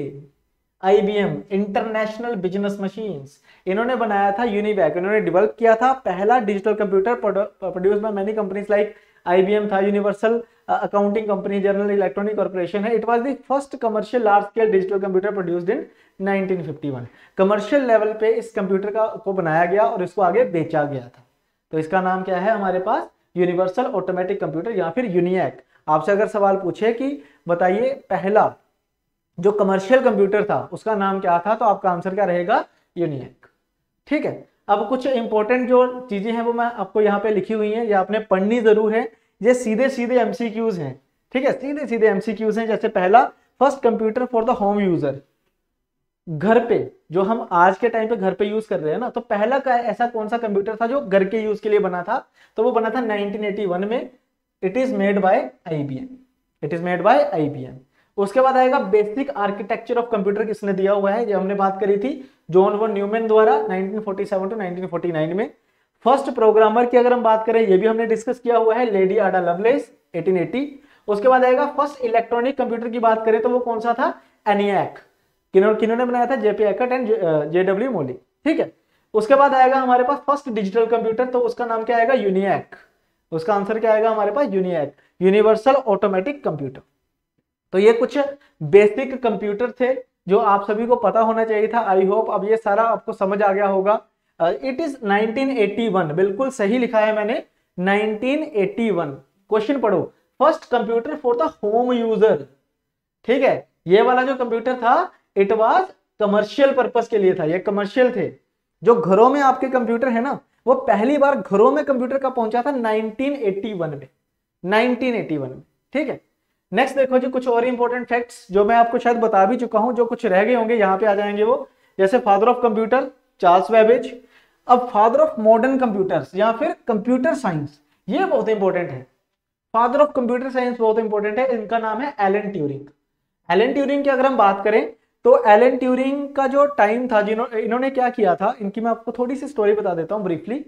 IBM international business machines इन्होंने बनाया था यूनिवैक इन्होंने डेवलप किया था पहला digital computer produce by many companies like IBM था universal accounting company general electronic corporation है it was the first commercial large scale digital computer produced in 1951 commercial level पे इस कंप्यूटर का को बनाया गया और इसको आगे बेचा गया था तो इसका नाम क्या है हमारे पास यूनिवर्सल ऑटोमेटिक कंप्यूटर या फिर यूनियक आपसे अगर सवाल पूछे कि बताइए पहला जो कमर्शियल कंप्यूटर था उसका नाम क्या था तो आपका आंसर क्या रहेगा यूनियक ठीक है अब कुछ इंपॉर्टेंट जो चीज़ें हैं वो मैं आपको यहाँ पे लिखी हुई हैं या आपने पढ़नी ज़रूर है ये सीधे सीधे एमसीक्यूज हैं ठीक है सीधे सीधे एमसीक्यूज हैं जैसे पहला first computer for the home user घर पे जो हम आज के टाइम पे घर पे यूज कर रहे हैं ना तो पहला का ऐसा कौन सा कंप्यूटर था जो घर के यूज के लिए बना था तो वो बना था 1981 में it is made by IBM it is made by IBM उसके बाद आएगा बेसिक आर्किटेक्चर ऑफ कंप्यूटर किसने दिया हुआ है जो हमने बात करी थी जॉन वन न्यूमैन द्वारा 1947 टू 1949 में फर्स्ट प्रोग्रामर की अगर हम बात करें ये भी हमने डिस्कस किया हुआ है लेडी आडा लवलेस 1880 उसके बाद आएगा फर्स्ट इलेक्ट्रॉनिक कंप्यूटर की बात करें तो वो कौन सा था एनियक किन्होंने बनाया था J P Eckert and J W Mauchly ठीक है उसके बाद आएगा हमारे पास फर्स्ट डिजिटल कंप्यूटर तो उसका नाम क्या आएगा यूनियक उसका आंसर क्या आएगा हमारे पास यूनियक यूनिवर्सल ऑटोमेटिक कंप्यूटर तो ये कुछ बेसिक कंप्यूटर थे जो आप सभी को पता होना चाहिए था आई होप अब ये सारा आपको समझ आ गया होगा इट इज 1981 बिल्कुल सही लिखा है मैंने 1981 क्वेश्चन पढ़ो first computer for the home user ठीक है ये वाला जो कंप्यूटर था इट वाज कमर्शियल पर्पस के लिए था ये कमर्शियल थे जो घरों में आपके कंप्यूटर है ना वो पहली बार घरों में कंप्यूटर का पहुंचा था 1981 में 1981 में ठीक है नेक्स्ट देखो जी कुछ और इंपॉर्टेंट फैक्ट्स जो मैं आपको शायद बता भी चुका हूं जो कुछ रह गए होंगे यहाँ पे आ जाएंगे वो जैसे father of computer Charles Babbage अब फादर ऑफ मॉडर्न कंप्यूटर्स या फिर कंप्यूटर साइंस ये बहुत इंपॉर्टेंट है फादर ऑफ कंप्यूटर साइंस बहुत इंपॉर्टेंट है इनका नाम है एलन ट्यूरिंग एलन ट्यूरिंग की अगर हम बात करें तो एलन ट्यूरिंग का जो टाइम था जिन्होंने इन्होंने क्या किया था इनकी मैं आपको थोड़ी सी स्टोरी बता देता हूँ ब्रीफली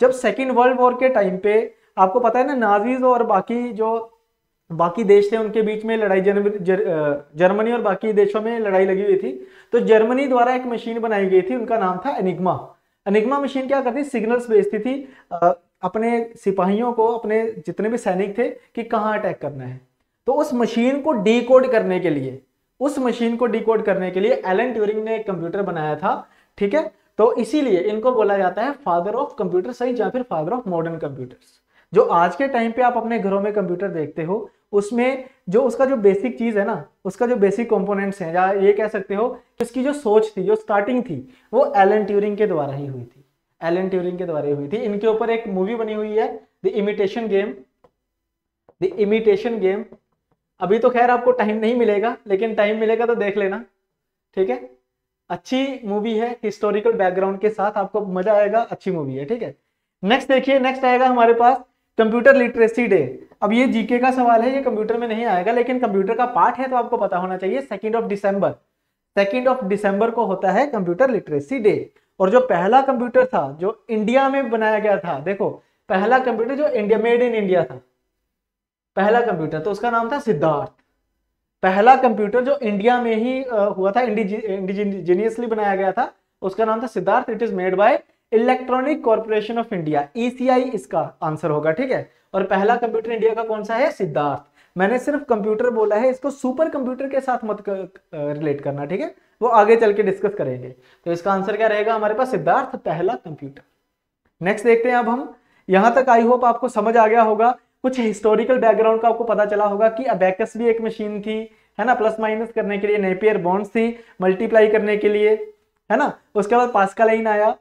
जब सेकेंड वर्ल्ड वॉर के टाइम पे आपको पता है ना नाजीज और बाकी जो बाकी देश थे उनके बीच में लड़ाई जर्म, जर, जर्मनी और बाकी देशों में लड़ाई लगी हुई थी तो जर्मनी द्वारा एक मशीन बनाई गई थी उनका नाम था एनिग्मा अनिग्मा मशीन क्या करती सिग्नल्स भेजती थी अपने सिपाहियों को अपने जितने भी सैनिक थे कि कहाँ अटैक करना है तो उस मशीन को डीकोड करने के लिए उस मशीन को डीकोड करने के लिए एलन ट्यूरिंग ने एक कंप्यूटर बनाया था ठीक है तो इसीलिए इनको बोला जाता है फादर ऑफ कंप्यूटर साइंस या फिर फादर ऑफ मॉडर्न कंप्यूटर्स जो आज के टाइम पे आप अपने घरों में कंप्यूटर देखते हो उसमें जो उसका जो बेसिक चीज़ है ना उसका जो बेसिक कंपोनेंट्स हैं या ये कह सकते हो इसकी जो सोच थी जो स्टार्टिंग थी वो एलन ट्यूरिंग के द्वारा ही हुई थी एलन ट्यूरिंग के द्वारा ही हुई थी इनके ऊपर एक मूवी बनी हुई है the imitation game the imitation game अभी तो खैर आपको टाइम नहीं मिलेगा लेकिन टाइम मिलेगा तो देख लेना ठीक है अच्छी मूवी है हिस्टोरिकल बैकग्राउंड के साथ आपको मजा आएगा अच्छी मूवी है ठीक है नेक्स्ट देखिए नेक्स्ट आएगा हमारे पास कंप्यूटर लिटरेसी डे अब ये जीके का सवाल है ये कंप्यूटर में नहीं आएगा लेकिन कंप्यूटर का पार्ट है तो आपको पता होना चाहिए second of December second of December को होता है कंप्यूटर लिटरेसी डे और जो पहला कंप्यूटर था जो इंडिया में बनाया गया था देखो पहला कंप्यूटर जो इंडिया मेड इन इंडिया था पहला कंप्यूटर तो उसका नाम था सिद्धार्थ पहला कंप्यूटर जो इंडिया में ही हुआ था इंडिजीनियसली बनाया गया था उसका नाम था Siddhartha it is made by electronic corporation of India ECI इसका आंसर होगा ठीक है और पहला कंप्यूटर इंडिया का कौन सा है सिद्धार्थ मैंने सिर्फ कंप्यूटर बोला है इसको सुपर कंप्यूटर के साथ मत रिलेट करना ठीक है वो आगे चल के डिस्कस करेंगे तो इसका आंसर क्या रहेगा हमारे पास सिद्धार्थ पहला कंप्यूटर नेक्स्ट देखते हैं अब हम यहाँ तक आई होप आपको समझ आ गया होगा कुछ हिस्टोरिकल बैकग्राउंड का आपको पता चला होगा कि अबैकस भी एक मशीन थी है ना प्लस माइनस करने के लिए नेपियर बॉन्ड्स थी मल्टीप्लाई करने के लिए है ना उसके बाद पास्कलाइन आया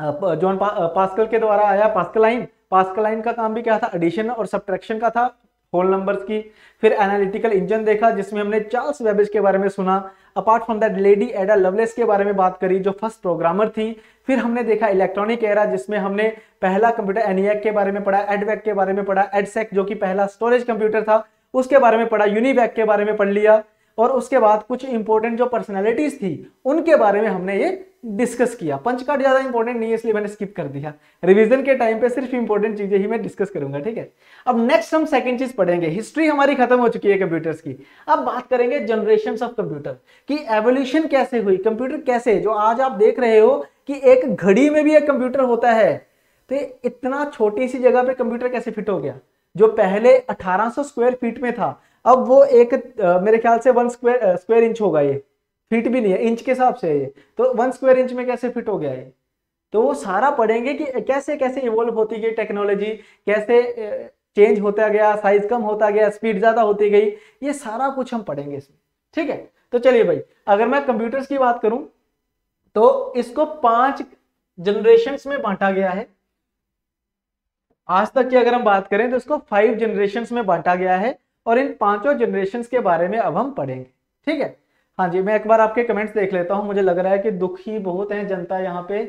जॉन पा, पास्कल के द्वारा आया पास्कलाइन पास्कलाइन का काम भी क्या था एडिशन और सब्ट्रैक्शन का था होल नंबर्स की फिर एनालिटिकल इंजन देखा जिसमें हमने चार्ल्स वेबेज के बारे में सुना apart from that lady Ada Lovelace के बारे में बात करी जो फर्स्ट प्रोग्रामर थी फिर हमने देखा इलेक्ट्रॉनिक एरा जिसमें हमने पहला कंप्यूटर एनियक के बारे में पढ़ा एडवेक के बारे में पढ़ा एडसेक जो कि पहला स्टोरेज कंप्यूटर था उसके बारे में पढ़ा यूनिवैक के बारे में पढ़ लिया और उसके बाद कुछ इंपॉर्टेंट जो पर्सनैलिटीज थी उनके बारे में हमने ये डिस्कस किया पंच कार्ड ज़्यादा इंपॉर्टेंट नहीं है इसलिए मैंने स्किप कर दिया रिवीजन के टाइम पे सिर्फ इंपॉर्टेंट चीज़ें ही मैं डिस्कस करूंगा ठीक है अब नेक्स्ट हम सेकंड चीज़ पढ़ेंगे हिस्ट्री हमारी खत्म हो चुकी है कंप्यूटर्स की अब बात करेंगे जनरेशन ऑफ कंप्यूटर की एवोल्यूशन कैसे हुई कंप्यूटर कैसे जो आज आप देख रहे हो कि एक घड़ी में भी एक कंप्यूटर होता है तो इतना छोटी सी जगह पर कंप्यूटर कैसे फिट हो गया जो पहले अठारह स्क्वायर फीट में था अब वो एक मेरे ख्याल से वन स्क्वायर स्क्वायर इंच होगा ये फिट भी नहीं है इंच के हिसाब से है ये तो वन स्क्वायर इंच में कैसे फिट हो गया ये तो वो सारा पढ़ेंगे कि कैसे कैसे इवोल्व होती गई टेक्नोलॉजी कैसे चेंज होता गया साइज कम होता गया स्पीड ज़्यादा होती गई ये सारा कुछ हम पढ़ेंगे इसमें ठीक है तो चलिए भाई अगर मैं कंप्यूटर्स की बात करूं तो इसको पांच जनरेशन में बांटा गया है आज तक की अगर हम बात करें तो इसको फाइव जनरेशन में बांटा गया है और इन पांचों जनरेशन के बारे में अब हम पढ़ेंगे ठीक है हाँ जी मैं एक बार आपके कमेंट्स देख लेता हूँ मुझे लग रहा है कि दुखी बहुत है जनता यहाँ पे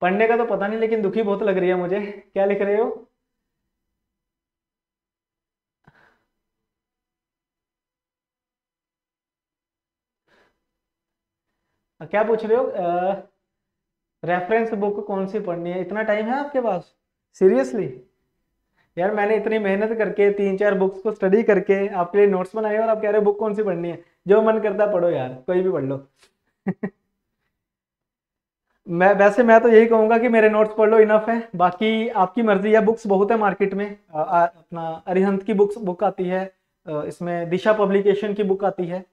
पढ़ने का तो पता नहीं लेकिन दुखी बहुत लग रही है मुझे क्या लिख रहे हो क्या पूछ रहे हो रेफरेंस बुक कौन सी पढ़नी है इतना टाइम है आपके पास सीरियसली यार मैंने इतनी मेहनत करके तीन चार बुक्स को स्टडी करके आपके लिए नोट्स बनाए और आप कह रहे हो बुक कौन सी पढ़नी है जो मन करता पढ़ो यार कोई भी पढ़ लो मैं वैसे मैं तो यही कहूंगा कि मेरे नोट्स पढ़ लो इनफ है बाकी आपकी मर्जी है बुक्स बहुत है मार्केट में आ, आ, अपना अरिहंत की बुक्स बुक आती है इसमें दिशा पब्लिकेशन की बुक आती है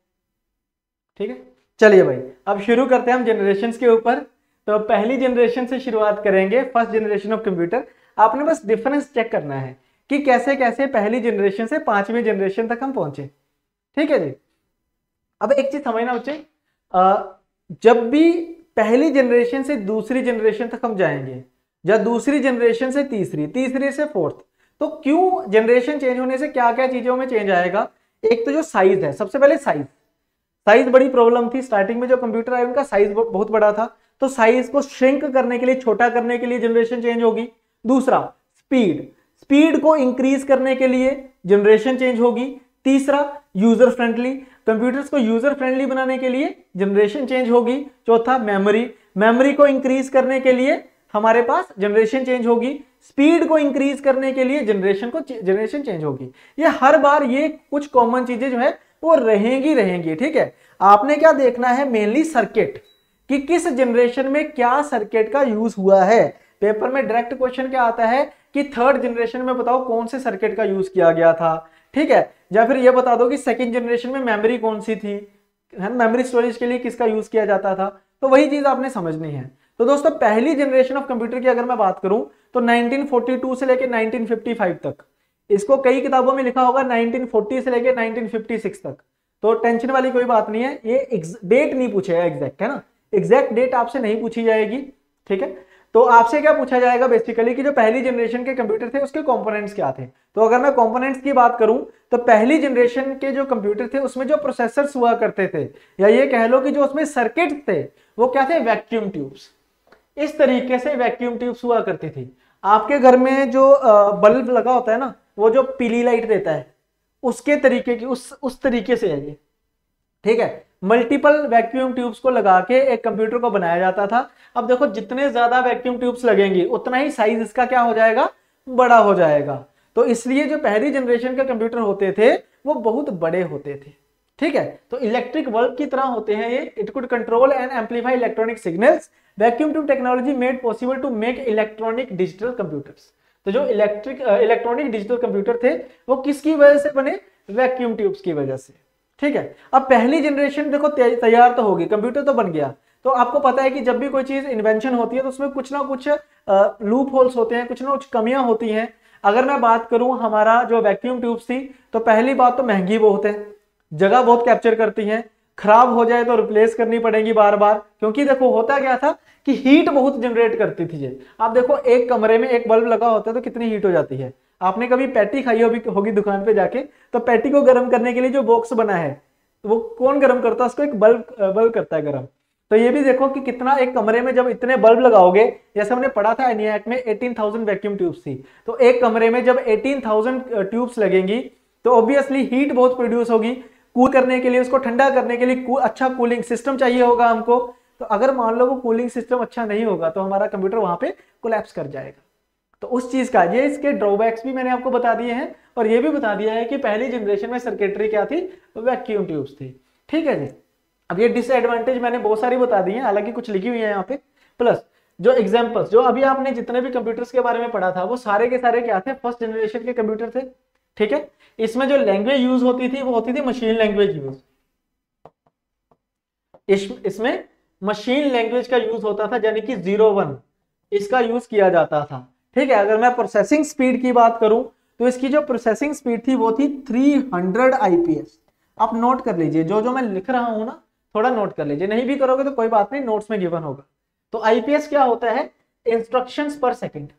ठीक है चलिए भाई अब शुरू करते हैं हम जनरेशन के ऊपर तो पहली जनरेशन से शुरुआत करेंगे फर्स्ट जनरेशन ऑफ कंप्यूटर आपने बस डिफरेंस चेक करना है कि कैसे कैसे पहली जनरेशन से पांचवी जनरेशन तक हम पहुंचे ठीक है जी अब एक चीज समझना बच्चे जब भी पहली जनरेशन से दूसरी जनरेशन तक हम जाएंगे या दूसरी जनरेशन से तीसरी तीसरी से फोर्थ तो क्यों जनरेशन चेंज होने से क्या क्या चीजों में चेंज आएगा एक तो जो साइज है सबसे पहले साइज साइज बड़ी प्रॉब्लम थी स्टार्टिंग में जो कंप्यूटर आया उनका साइज बहुत बड़ा था तो साइज को श्रिंक करने के लिए छोटा करने के लिए जनरेशन चेंज होगी दूसरा स्पीड स्पीड को इंक्रीज करने के लिए जनरेशन चेंज होगी तीसरा यूजर फ्रेंडली कंप्यूटर्स को यूजर फ्रेंडली बनाने के लिए जनरेशन चेंज होगी चौथा मेमोरी मेमोरी को इंक्रीज करने के लिए हमारे पास जनरेशन चेंज होगी स्पीड को इंक्रीज करने के लिए जनरेशन को जनरेशन चेंज होगी ये हर बार ये कुछ कॉमन चीजें जो है वो रहेंगी रहेंगी ठीक है आपने क्या देखना है मेनली सर्किट कि किस जनरेशन में क्या सर्किट का यूज हुआ है पेपर में डायरेक्ट क्वेश्चन क्या आता है कि थर्ड जनरेशन में बताओ कौन से सर्किट का यूज किया गया था ठीक है या फिर यह बता दो कि सेकेंड जनरेशन में मेमोरी कौन सी थी है मेमोरी स्टोरेज के लिए किसका यूज किया जाता था तो वही चीज आपने समझनी है तो दोस्तों पहली जनरेशन ऑफ कंप्यूटर की अगर मैं बात करूं तो 1942 से लेकर 1955 तक इसको कई किताबों में लिखा होगा 1940 से लेकर 1956 तक तो टेंशन वाली कोई बात नहीं है ये डेट नहीं पूछेगा एग्जैक्ट है ना एग्जैक्ट डेट आपसे नहीं पूछी जाएगी ठीक है तो आपसे क्या पूछा जाएगा बेसिकली कि जो पहली जनरेशन के कंप्यूटर थे उसके कंपोनेंट्स क्या थे तो अगर मैं कंपोनेंट्स की बात करूं तो पहली जनरेशन के जो कंप्यूटर थे उसमें जो प्रोसेसर्स हुआ करते थे या ये कह लो कि जो उसमें सर्किट थे वो क्या थे वैक्यूम ट्यूब्स इस तरीके से वैक्यूम ट्यूब्स हुआ करती थी आपके घर में जो बल्ब लगा होता है ना वो जो पीली लाइट देता है उसके तरीके की उस उस तरीके से है ये ठीक है मल्टीपल वैक्यूम ट्यूब्स को लगा के एक कंप्यूटर को बनाया जाता था अब देखो जितने ज्यादा वैक्यूम ट्यूब्स लगेंगी उतना ही साइज इसका क्या हो जाएगा बड़ा हो जाएगा तो इसलिए जो पहली जनरेशन के कंप्यूटर होते थे वो बहुत बड़े होते थे ठीक है तो इलेक्ट्रिक बल्ब की तरह होते हैं ये it could control and amplify electronic signals vacuum tube technology made possible to make electronic digital computers तो जो इलेक्ट्रिक इलेक्ट्रॉनिक डिजिटल कंप्यूटर थे वो किसकी वजह से बने वैक्यूम ट्यूब्स की वजह से ठीक है अब पहली जनरेशन देखो तैयार तो होगी कंप्यूटर तो बन गया तो आपको पता है कि जब भी कोई चीज़ इन्वेंशन होती है तो उसमें कुछ ना कुछ लूप होल्स होते हैं कुछ ना कुछ कमियां होती हैं अगर मैं बात करूं हमारा जो वैक्यूम ट्यूब्स थी तो पहली बात तो महंगी बहुत है जगह बहुत कैप्चर करती है खराब हो जाए तो रिप्लेस करनी पड़ेगी बार बार क्योंकि देखो होता क्या था कि हीट बहुत जनरेट करती थी ये आप देखो एक कमरे में एक बल्ब लगा होता है तो कितनी हीट हो जाती है आपने कभी पैटी खाई होगी होगी दुकान पे जाके तो पैटी को गर्म करने के लिए जो बॉक्स बना है तो वो कौन गर्म करता है उसको एक बल्ब बल्ब करता है गर्म तो ये भी देखो कि कितना एक कमरे में जब इतने बल्ब लगाओगे जैसे हमने पढ़ा था एनियाक में 18,000 वैक्यूम ट्यूब्स थी तो एक कमरे में जब 18,000 ट्यूब्स लगेंगी तो ऑब्वियसली हीट बहुत प्रोड्यूस होगी कूल करने के लिए उसको ठंडा करने के लिए अच्छा कूलिंग सिस्टम चाहिए होगा हमको तो अगर मान लो वो कूलिंग सिस्टम अच्छा नहीं होगा तो हमारा कंप्यूटर वहां पे कोलेप्स कर जाएगा तो उस चीज़ का ये इसके ड्रॉबैक्स भी मैंने आपको बता दिए हैं और ये भी बता दिया है कि पहली जनरेशन में सर्किटरी क्या थी वैक्यूम ट्यूब्स थी ठीक है जी अब ये डिसएडवांटेज मैंने बहुत सारी बता दी है हालांकि कुछ लिखी हुई है यहाँ पे प्लस जो एग्जाम्पल्स जो अभी आपने जितने भी कंप्यूटर्स के बारे में पढ़ा था वो सारे के सारे क्या थे फर्स्ट जनरेशन के कंप्यूटर थे ठीक है इसमें जो लैंग्वेज यूज होती थी वो होती थी मशीन लैंग्वेज यूज इसमें मशीन लैंग्वेज का यूज होता था यानी कि जीरो वन इसका यूज किया जाता था ठीक है अगर मैं प्रोसेसिंग स्पीड की बात करूं तो इसकी जो प्रोसेसिंग स्पीड थी वो थी 300 आईपीएस आप नोट कर लीजिए जो जो मैं लिख रहा हूं ना थोड़ा नोट कर लीजिए नहीं भी करोगे तो कोई बात नहीं नोट्स में गिवन होगा तो आईपीएस क्या होता है instruction per second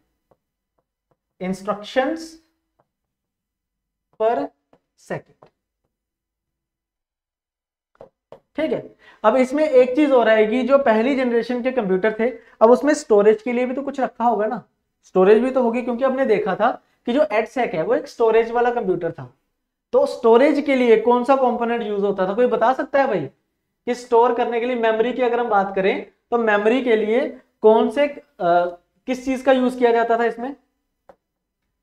instruction per second ठीक है अब इसमें एक चीज हो रहा है कि जो पहली जनरेशन के कंप्यूटर थे अब उसमें स्टोरेज के लिए भी तो कुछ रखा होगा ना स्टोरेज भी तो होगी क्योंकि हमने देखा था कि जो एडसेक है वो एक स्टोरेज वाला कंप्यूटर था तो स्टोरेज के लिए कौन सा कॉम्पोनेंट यूज होता था कोई बता सकता है भाई कि स्टोर करने के लिए मेमोरी की अगर हम बात करें तो मेमोरी के लिए कौन से आ, किस चीज का यूज किया जाता था इसमें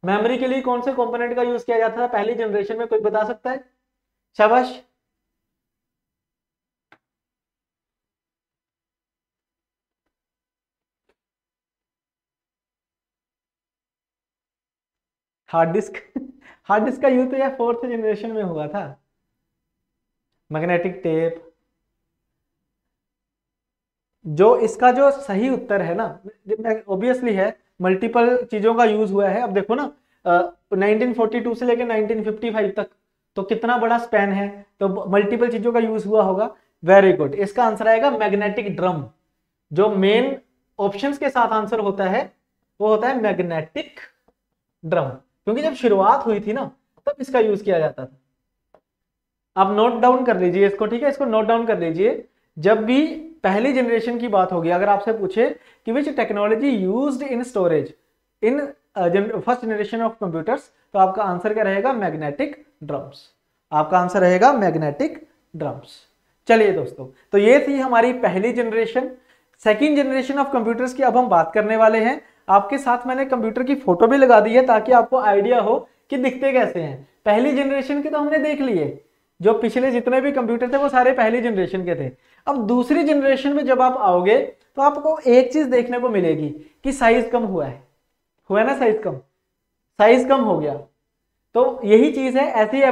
मेमोरी के लिए कौन से कंपोनेंट का यूज किया जाता था पहली जनरेशन में कोई बता सकता है शबश हार्ड डिस्क हार्ड डिस्क का यूज तो यह फोर्थ जनरेशन में हुआ था मैग्नेटिक टेप जो इसका जो सही उत्तर है ना ऑब्वियसली है मल्टीपल चीजों का यूज हुआ है अब देखो ना नाइनटीन फोर्टी टू से लेकर नाइनटीन फिफ्टी फाइव तक तो कितना बड़ा स्पैन है तो मल्टीपल चीजों का यूज हुआ होगा वेरी गुड इसका आंसर आएगा मैग्नेटिक ड्रम जो मेन ऑप्शंस के साथ आंसर होता है वो होता है मैग्नेटिक ड्रम क्योंकि जब शुरुआत हुई थी ना तब इसका यूज किया जाता था आप नोट डाउन कर लीजिए इसको ठीक है इसको नोट डाउन कर लीजिए जब भी पहली जनरेशन की बात होगी अगर आपसे पूछे कि which technology use in storage in first generation of computers तो आपका आंसर क्या रहेगा मैग्नेटिक ड्रम्स आपका आंसर रहेगा मैग्नेटिक ड्रम्स चलिए दोस्तों तो ये थी हमारी पहली generation second generation of computers की अब हम बात करने वाले हैं आपके साथ मैंने कंप्यूटर की फोटो भी लगा दी है ताकि आपको आइडिया हो कि दिखते कैसे हैं पहली जनरेशन के तो हमने देख लिए जो पिछले जितने भी कंप्यूटर थे वो सारे पहली जनरेशन के थे अब दूसरी जनरेशन में जब आप आओगे तो आपको एक चीज देखने को मिलेगी कि साइज कम हुआ है हुआ ना साइज कम साइज कम हो गया तो यही चीज है ऐसे ही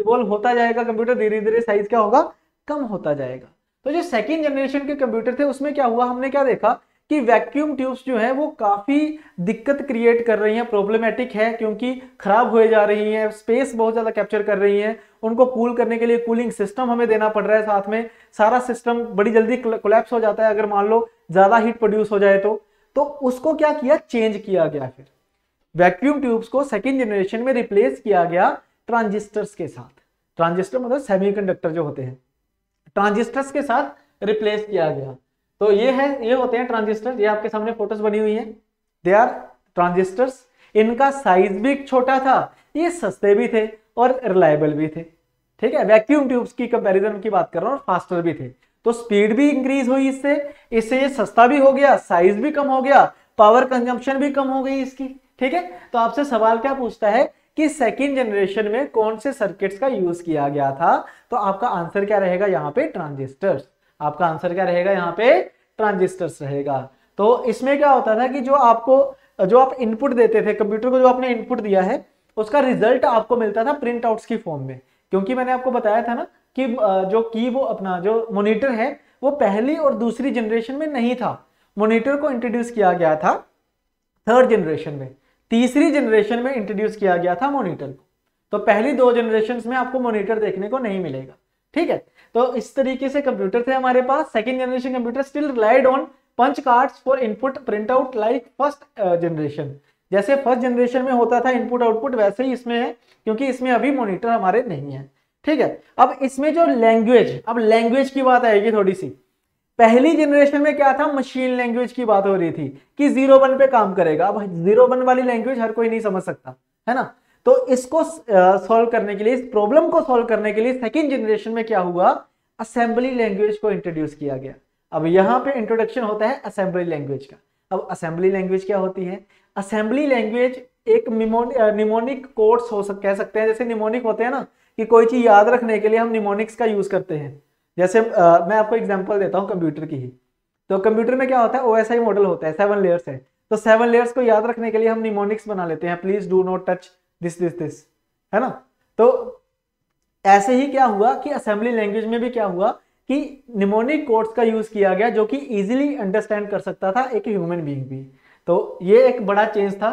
इवोल्व होता जाएगा कंप्यूटर धीरे धीरे साइज क्या होगा कम होता जाएगा तो जो सेकेंड जनरेशन के कंप्यूटर थे उसमें क्या हुआ हमने क्या देखा कि वैक्यूम ट्यूब्स जो हैं वो काफ़ी दिक्कत क्रिएट कर रही हैं प्रॉब्लमेटिक है क्योंकि ख़राब होए जा रही हैं स्पेस बहुत ज़्यादा कैप्चर कर रही हैं उनको कूल करने के लिए कूलिंग सिस्टम हमें देना पड़ रहा है साथ में सारा सिस्टम बड़ी जल्दी कोलेप्स हो जाता है अगर मान लो ज़्यादा हीट प्रोड्यूस हो जाए तो, तो उसको क्या किया चेंज किया गया फिर वैक्यूम ट्यूब्स को सेकेंड जनरेशन में रिप्लेस किया गया ट्रांजिस्टर्स के साथ ट्रांजिस्टर मतलब सेमीकंडक्टर जो होते हैं ट्रांजिस्टर्स के साथ रिप्लेस किया गया तो ये है ये होते हैं ट्रांजिस्टर ये आपके सामने फोटोज बनी हुई है दे आर ट्रांजिस्टर्स इनका साइज भी छोटा था ये सस्ते भी थे और रिलायबल भी थे ठीक है वैक्यूम ट्यूब्स की कंपैरिजन की बात कर रहा हूँ और फास्टर भी थे तो स्पीड भी इंक्रीज हुई इससे इससे ये सस्ता भी हो गया साइज भी कम हो गया पावर कंजम्पशन भी कम हो गई इसकी ठीक है तो आपसे सवाल क्या पूछता है कि सेकेंड जनरेशन में कौन से सर्किट्स का यूज किया गया था तो आपका आंसर क्या रहेगा यहाँ पे ट्रांजिस्टर्स आपका आंसर क्या रहेगा यहाँ पे ट्रांजिस्टर्स रहेगा तो इसमें क्या होता था कि जो आपको जो आप इनपुट देते थे कंप्यूटर को जो आपने इनपुट दिया है उसका रिजल्ट आपको मिलता था प्रिंट आउट्स की फॉर्म में क्योंकि मैंने आपको बताया था ना कि जो की वो अपना जो मोनिटर है वो पहली और दूसरी जनरेशन में नहीं था मोनिटर को इंट्रोड्यूस किया गया था थर्ड जनरेशन में तीसरी जनरेशन में इंट्रोड्यूस किया गया था मोनिटर को तो पहली दो जनरेशन में आपको मोनिटर देखने को नहीं मिलेगा ठीक है तो इस तरीके से कंप्यूटर थे हमारे पास second generation computer still relied on punch cards for input print out like first generation जैसे फर्स्ट जनरेशन में होता था इनपुट आउटपुट वैसे ही इसमें है क्योंकि इसमें अभी मॉनिटर हमारे नहीं है ठीक है अब इसमें जो लैंग्वेज अब लैंग्वेज की बात आएगी थोड़ी सी पहली जनरेशन में क्या था मशीन लैंग्वेज की बात हो रही थी कि जीरो वन पे काम करेगा अब जीरो वन वाली लैंग्वेज हर कोई नहीं समझ सकता है ना तो इसको सॉल्व करने के लिए इस प्रॉब्लम को सॉल्व करने के लिए सेकेंड जनरेशन में क्या हुआ असेंबली लैंग्वेज को इंट्रोड्यूस किया गया अब यहाँ पे इंट्रोडक्शन होता है असेंबली लैंग्वेज का अब असेंबली लैंग्वेज क्या होती है असेंबली लैंग्वेज एक निमोनिक कोर्स हो सक कह सकते हैं जैसे निमोनिक होते हैं ना कि कोई चीज़ याद रखने के लिए हम निमोनिक्स का यूज़ करते हैं जैसे आ, मैं आपको एग्जांपल देता हूँ कंप्यूटर की ही तो कंप्यूटर में क्या होता है ओ मॉडल होता है सेवन लेयर्स है तो सेवन लेयर्स को याद रखने के लिए हम निमोनिक्स बना लेते हैं please do not touch this this this है ना तो ऐसे ही क्या हुआ कि असेंबली लैंग्वेज में भी क्या हुआ कि निमोनिक कोड्स का यूज किया गया जो कि इजीली अंडरस्टैंड कर सकता था एक ह्यूमन बींग भी तो ये एक बड़ा चेंज था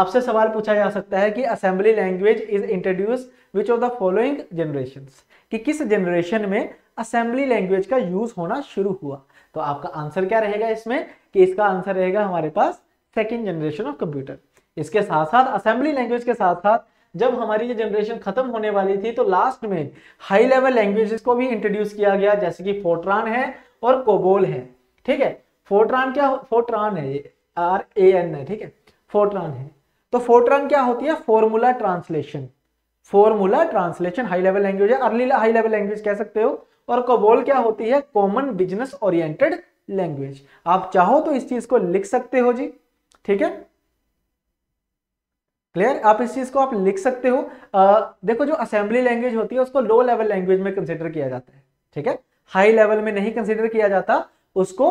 आपसे सवाल पूछा जा सकता है कि assembly language is introduce which of the following generation कि किस जनरेशन में असेंबली लैंग्वेज का यूज होना शुरू हुआ तो आपका आंसर क्या रहेगा इसमें कि इसका आंसर रहेगा हमारे पास सेकेंड जनरेशन ऑफ कंप्यूटर इसके साथ साथ असेंबली लैंग्वेज के साथ साथ जब हमारी ये जनरेशन खत्म होने वाली थी तो लास्ट में हाई लेवल लैंग्वेजेस को भी इंट्रोड्यूस किया गया जैसे कि फोर्ट्रान है और कोबोल है ठीक है फोर्ट्रान क्या फोर्ट्रान है आर ए एन है ठीक है फोर्ट्रान है तो फोर्ट्रान क्या होती है formula translation formula translation high level language है अर्ली हाई लेवल लैंग्वेज कह सकते हो और कोबोल क्या होती है कॉमन बिजनेस ओरिएंटेड लैंग्वेज आप चाहो तो इस चीज को लिख सकते हो जी ठीक है क्लियर आप इस चीज़ को आप लिख सकते हो आ, देखो जो असेंबली लैंग्वेज होती है उसको लो लेवल लैंग्वेज में कंसिडर किया जाता है ठीक है हाई लेवल में नहीं कंसिडर किया जाता उसको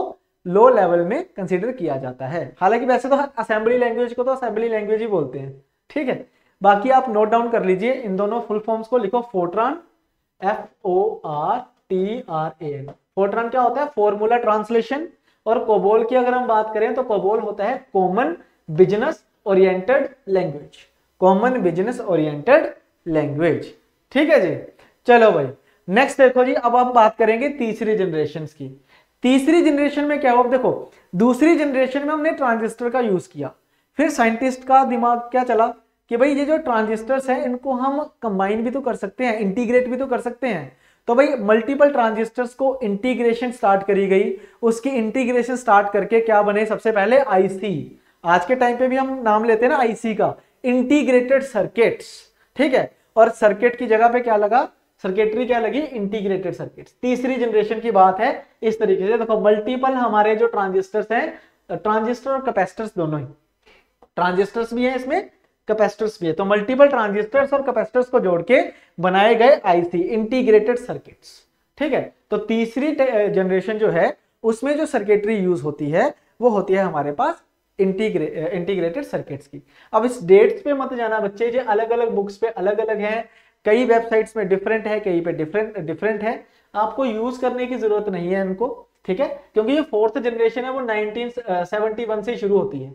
लो लेवल में कंसिडर किया जाता है हालांकि वैसे तो असेंबली लैंग्वेज को तो असेंबली लैंग्वेज ही बोलते हैं ठीक है बाकी आप नोट डाउन कर लीजिए इन दोनों फुल फॉर्म्स को लिखो FORTRAN F O R T R A FORTRAN क्या होता है फॉर्मूला ट्रांसलेशन और कोबोल की अगर हम बात करें तो कोबोल होता है common business oriented language common business oriented language ठीक है जी चलो भाई नेक्स्ट देखो जी अब हम बात करेंगे तीसरी जनरेशन की तीसरी जनरेशन में क्या हो देखो दूसरी जनरेशन में हमने ट्रांजिस्टर का यूज किया फिर साइंटिस्ट का दिमाग क्या चला कि भाई ये जो ट्रांजिस्टर्स हैं इनको हम कंबाइन भी तो कर सकते हैं इंटीग्रेट भी तो कर सकते हैं तो भाई मल्टीपल ट्रांजिस्टर्स को इंटीग्रेशन स्टार्ट करी गई उसकी इंटीग्रेशन स्टार्ट करके क्या बने सबसे पहले आईसी आज के टाइम पे भी हम नाम लेते हैं ना आईसी का इंटीग्रेटेड सर्किट्स ठीक है और सर्किट की जगह पे क्या लगा सर्किटरी क्या लगी इंटीग्रेटेड सर्किट्स तीसरी जनरेशन की बात है इस तरीके से देखो मल्टीपल हमारे जो ट्रांजिस्टर्स हैं ट्रांजिस्टर और कैपेसिटर्स दोनों ही ट्रांजिस्टर्स भी है इसमें कैपेसिटर्स भी है तो मल्टीपल ट्रांजिस्टर्स और कैपेसिटर्स को जोड़ के बनाए गए आईसी इंटीग्रेटेड सर्किट्स ठीक है तो तीसरी जनरेशन जो है उसमें जो सर्किटरी यूज होती है वो होती है हमारे पास इंटीग्रे इंटीग्रेटेड सर्किट्स की अब इस डेट्स पे मत जाना बच्चे जो अलग अलग बुक्स पे अलग अलग हैं कई वेबसाइट्स में डिफरेंट है कई पे डिफरेंट डिफरेंट है आपको यूज करने की जरूरत नहीं है इनको ठीक है क्योंकि ये फोर्थ जनरेशन है वो नाइनटीन uh, से शुरू होती है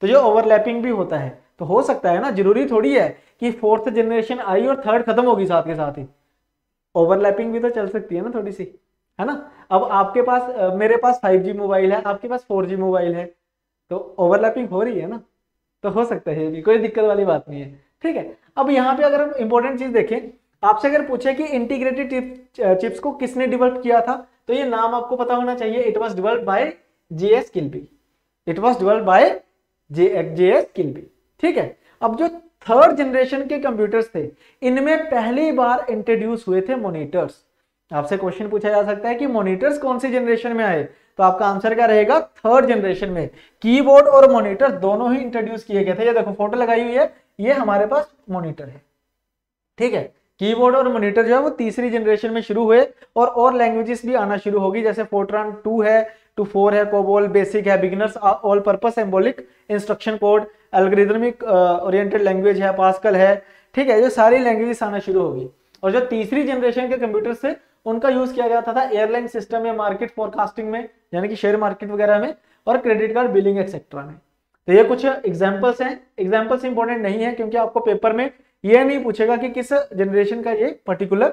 तो जो ओवरलैपिंग भी होता है तो हो सकता है ना जरूरी थोड़ी है कि फोर्थ जनरेशन आई और थर्ड खत्म होगी साथ के साथ ही ओवरलैपिंग भी तो चल सकती है ना थोड़ी सी है ना अब आपके पास uh, मेरे पास 5G मोबाइल है आपके पास 4G मोबाइल है तो ओवरलैपिंग हो रही है ना तो हो सकता है ये भी कोई दिक्कत वाली बात नहीं है ठीक है अब यहाँ पे अगर हम इंपॉर्टेंट चीज देखें आपसे अगर पूछे कि इंटीग्रेटेड चिप्स को किसने डिवेल्प किया था तो ये नाम आपको पता होना चाहिए it was develop by J S Kilby it was develop by J S Kilby ठीक है अब जो थर्ड जनरेशन के कंप्यूटर्स थे इनमें पहली बार इंट्रोड्यूस हुए थे मोनिटर्स आपसे क्वेश्चन पूछा जा सकता है कि मोनिटर्स कौन सी जनरेशन में आए तो आपका आंसर क्या रहेगा थर्ड जनरेशन में कीबोर्ड और मॉनिटर दोनों ही इंट्रोड्यूस किए गए थे ये देखो फोटो लगाई हुई है ये हमारे पास मॉनिटर है ठीक है कीबोर्ड और मॉनिटर जो है वो तीसरी जनरेशन में शुरू हुए और और लैंग्वेजेस भी आना शुरू होगी जैसे फोर्ट्रॉन टू है टू फोर है कोबोल बेसिक है beginners all purpose symbolic instruction code algorithmic oriented language है पास्कल है ठीक है ये सारी लैंग्वेजेस आना शुरू होगी और जो तीसरी जनरेशन के कंप्यूटर्स थे उनका यूज किया जाता था एयरलाइन सिस्टम या मार्केट फोरकास्टिंग में यानी कि शेयर मार्केट वगैरह में और क्रेडिट कार्ड बिलिंग एक्सेट्रा में तो ये कुछ एग्जाम्पल्स हैं एग्जाम्पल्स इंपॉर्टेंट नहीं है क्योंकि आपको पेपर में ये नहीं पूछेगा कि किस जनरेशन का ये पर्टिकुलर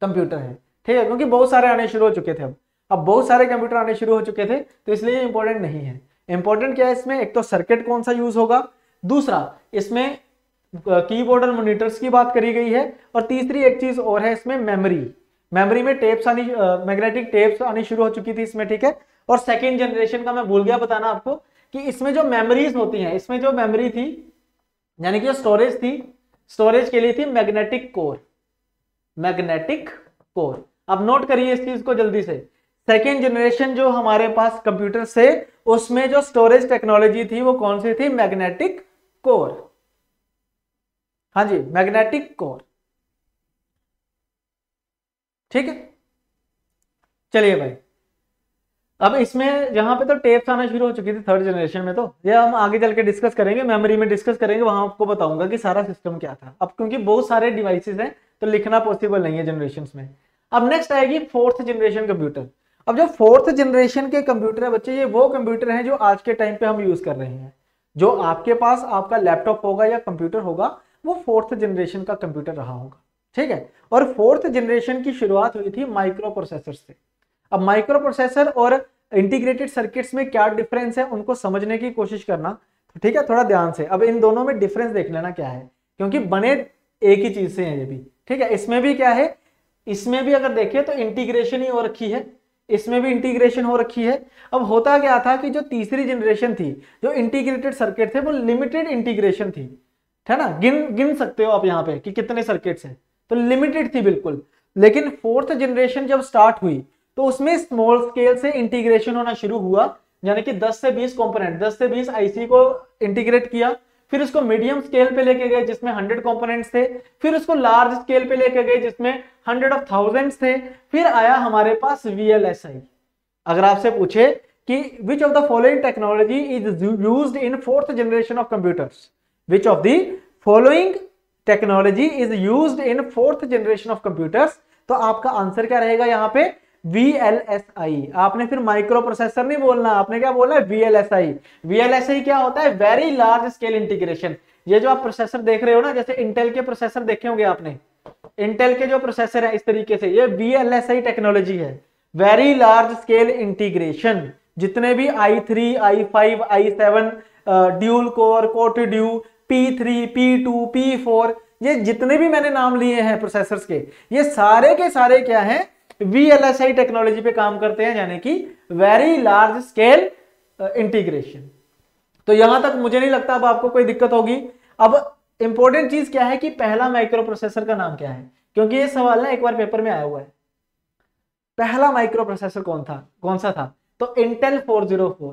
कंप्यूटर है ठीक है क्योंकि बहुत सारे आने शुरू हो चुके थे अब अब बहुत सारे कंप्यूटर आने शुरू हो चुके थे तो इसलिए इंपॉर्टेंट नहीं है इंपॉर्टेंट क्या है इसमें एक तो सर्किट कौन सा यूज होगा दूसरा इसमें कीबोर्ड और मोनिटर्स की बात करी गई है और तीसरी एक चीज और है इसमें मेमोरी मेमोरी में टेप्स आनी मैग्नेटिक टेप्स आनी शुरू हो चुकी थी इसमें ठीक है और सेकेंड जनरेशन का मैं भूल गया बताना आपको कि इसमें जो मेमोरीज होती हैं इसमें जो मेमोरी थी यानी कि जो स्टोरेज थी स्टोरेज के लिए थी मैग्नेटिक कोर मैग्नेटिक कोर अब नोट करिए इस चीज को जल्दी से सेकेंड जनरेशन जो हमारे पास कंप्यूटर से उसमें जो स्टोरेज टेक्नोलॉजी थी वो कौन सी थी मैग्नेटिक कोर हाँ जी मैग्नेटिक कोर ठीक है चलिए भाई अब इसमें जहां पे तो टेप्स आना शुरू हो चुकी थी थर्ड जनरेशन में तो ये हम आगे चल के डिस्कस करेंगे मेमोरी में डिस्कस करेंगे वहां आपको बताऊंगा कि सारा सिस्टम क्या था अब क्योंकि बहुत सारे डिवाइसेस हैं तो लिखना पॉसिबल नहीं है जनरेशन में अब नेक्स्ट आएगी फोर्थ जनरेशन कंप्यूटर अब जो फोर्थ जनरेशन के कंप्यूटर है बच्चे ये वो कंप्यूटर है जो आज के टाइम पे हम यूज कर रहे हैं जो आपके पास आपका लैपटॉप होगा या कंप्यूटर होगा वो फोर्थ जनरेशन का कंप्यूटर रहा होगा ठीक है और फोर्थ जनरेशन की शुरुआत हुई थी माइक्रो प्रोसेसर से अब माइक्रो प्रोसेसर और इंटीग्रेटेड सर्किट्स में क्या डिफरेंस है उनको समझने की कोशिश करना ठीक है थोड़ा ध्यान से अब इन दोनों में डिफरेंस देख लेना क्या है क्योंकि बने एक ही चीज से हैं ये भी ठीक है इसमें भी क्या है इसमें भी अगर देखें तो इंटीग्रेशन ही हो रखी है इसमें भी इंटीग्रेशन हो रखी है अब होता क्या था कि जो तीसरी जनरेशन थी जो इंटीग्रेटेड सर्किट थे वो लिमिटेड इंटीग्रेशन थी है ना गिन गिन सकते हो आप यहाँ पे कि कितने सर्किट्स हैं तो लिमिटेड थी बिल्कुल लेकिन फोर्थ जनरेशन जब स्टार्ट हुई तो उसमें स्मॉल स्केल से इंटीग्रेशन होना शुरू हुआ यानी कि 10 से 20 कंपोनेंट 10 से 20 आईसी को इंटीग्रेट किया फिर उसको मीडियम स्केल पे लेके गए जिसमें हंड्रेड कंपोनेंट्स थे फिर उसको लार्ज स्केल पे लेके गए जिसमें हंड्रेड ऑफ थाउजेंड्स थे फिर आया हमारे पास वीएलएसआई अगर आपसे पूछे कि which of the following technology is use in fourth generation of computers which of the following technology is use in fourth generation of computers तो आपका आंसर क्या रहेगा यहाँ पे VLSI आपने फिर माइक्रो प्रोसेसर नहीं बोलना आपने क्या बोला है VLSI VLSI क्या होता है वेरी लार्ज स्केल इंटीग्रेशन ये जो आप प्रोसेसर देख रहे हो ना जैसे इंटेल के प्रोसेसर देखे होंगे आपने इंटेल के जो प्रोसेसर है इस तरीके से ये VLSI टेक्नोलॉजी है वेरी लार्ज स्केल इंटीग्रेशन जितने भी i3 i5 i7 dual core coat due P3, P2, P4 ये जितने भी मैंने नाम लिए हैं प्रोसेसर्स के ये सारे के सारे क्या हैं VLSI टेक्नोलॉजी पे काम करते हैं यानी कि वेरी लार्ज स्केल इंटीग्रेशन तो यहां तक मुझे नहीं लगता अब आपको कोई दिक्कत होगी अब इंपॉर्टेंट चीज क्या है कि पहला माइक्रो प्रोसेसर का नाम क्या है क्योंकि ये सवाल ना एक बार पेपर में आया हुआ है पहला माइक्रो प्रोसेसर कौन था कौन सा था तो इंटेल 404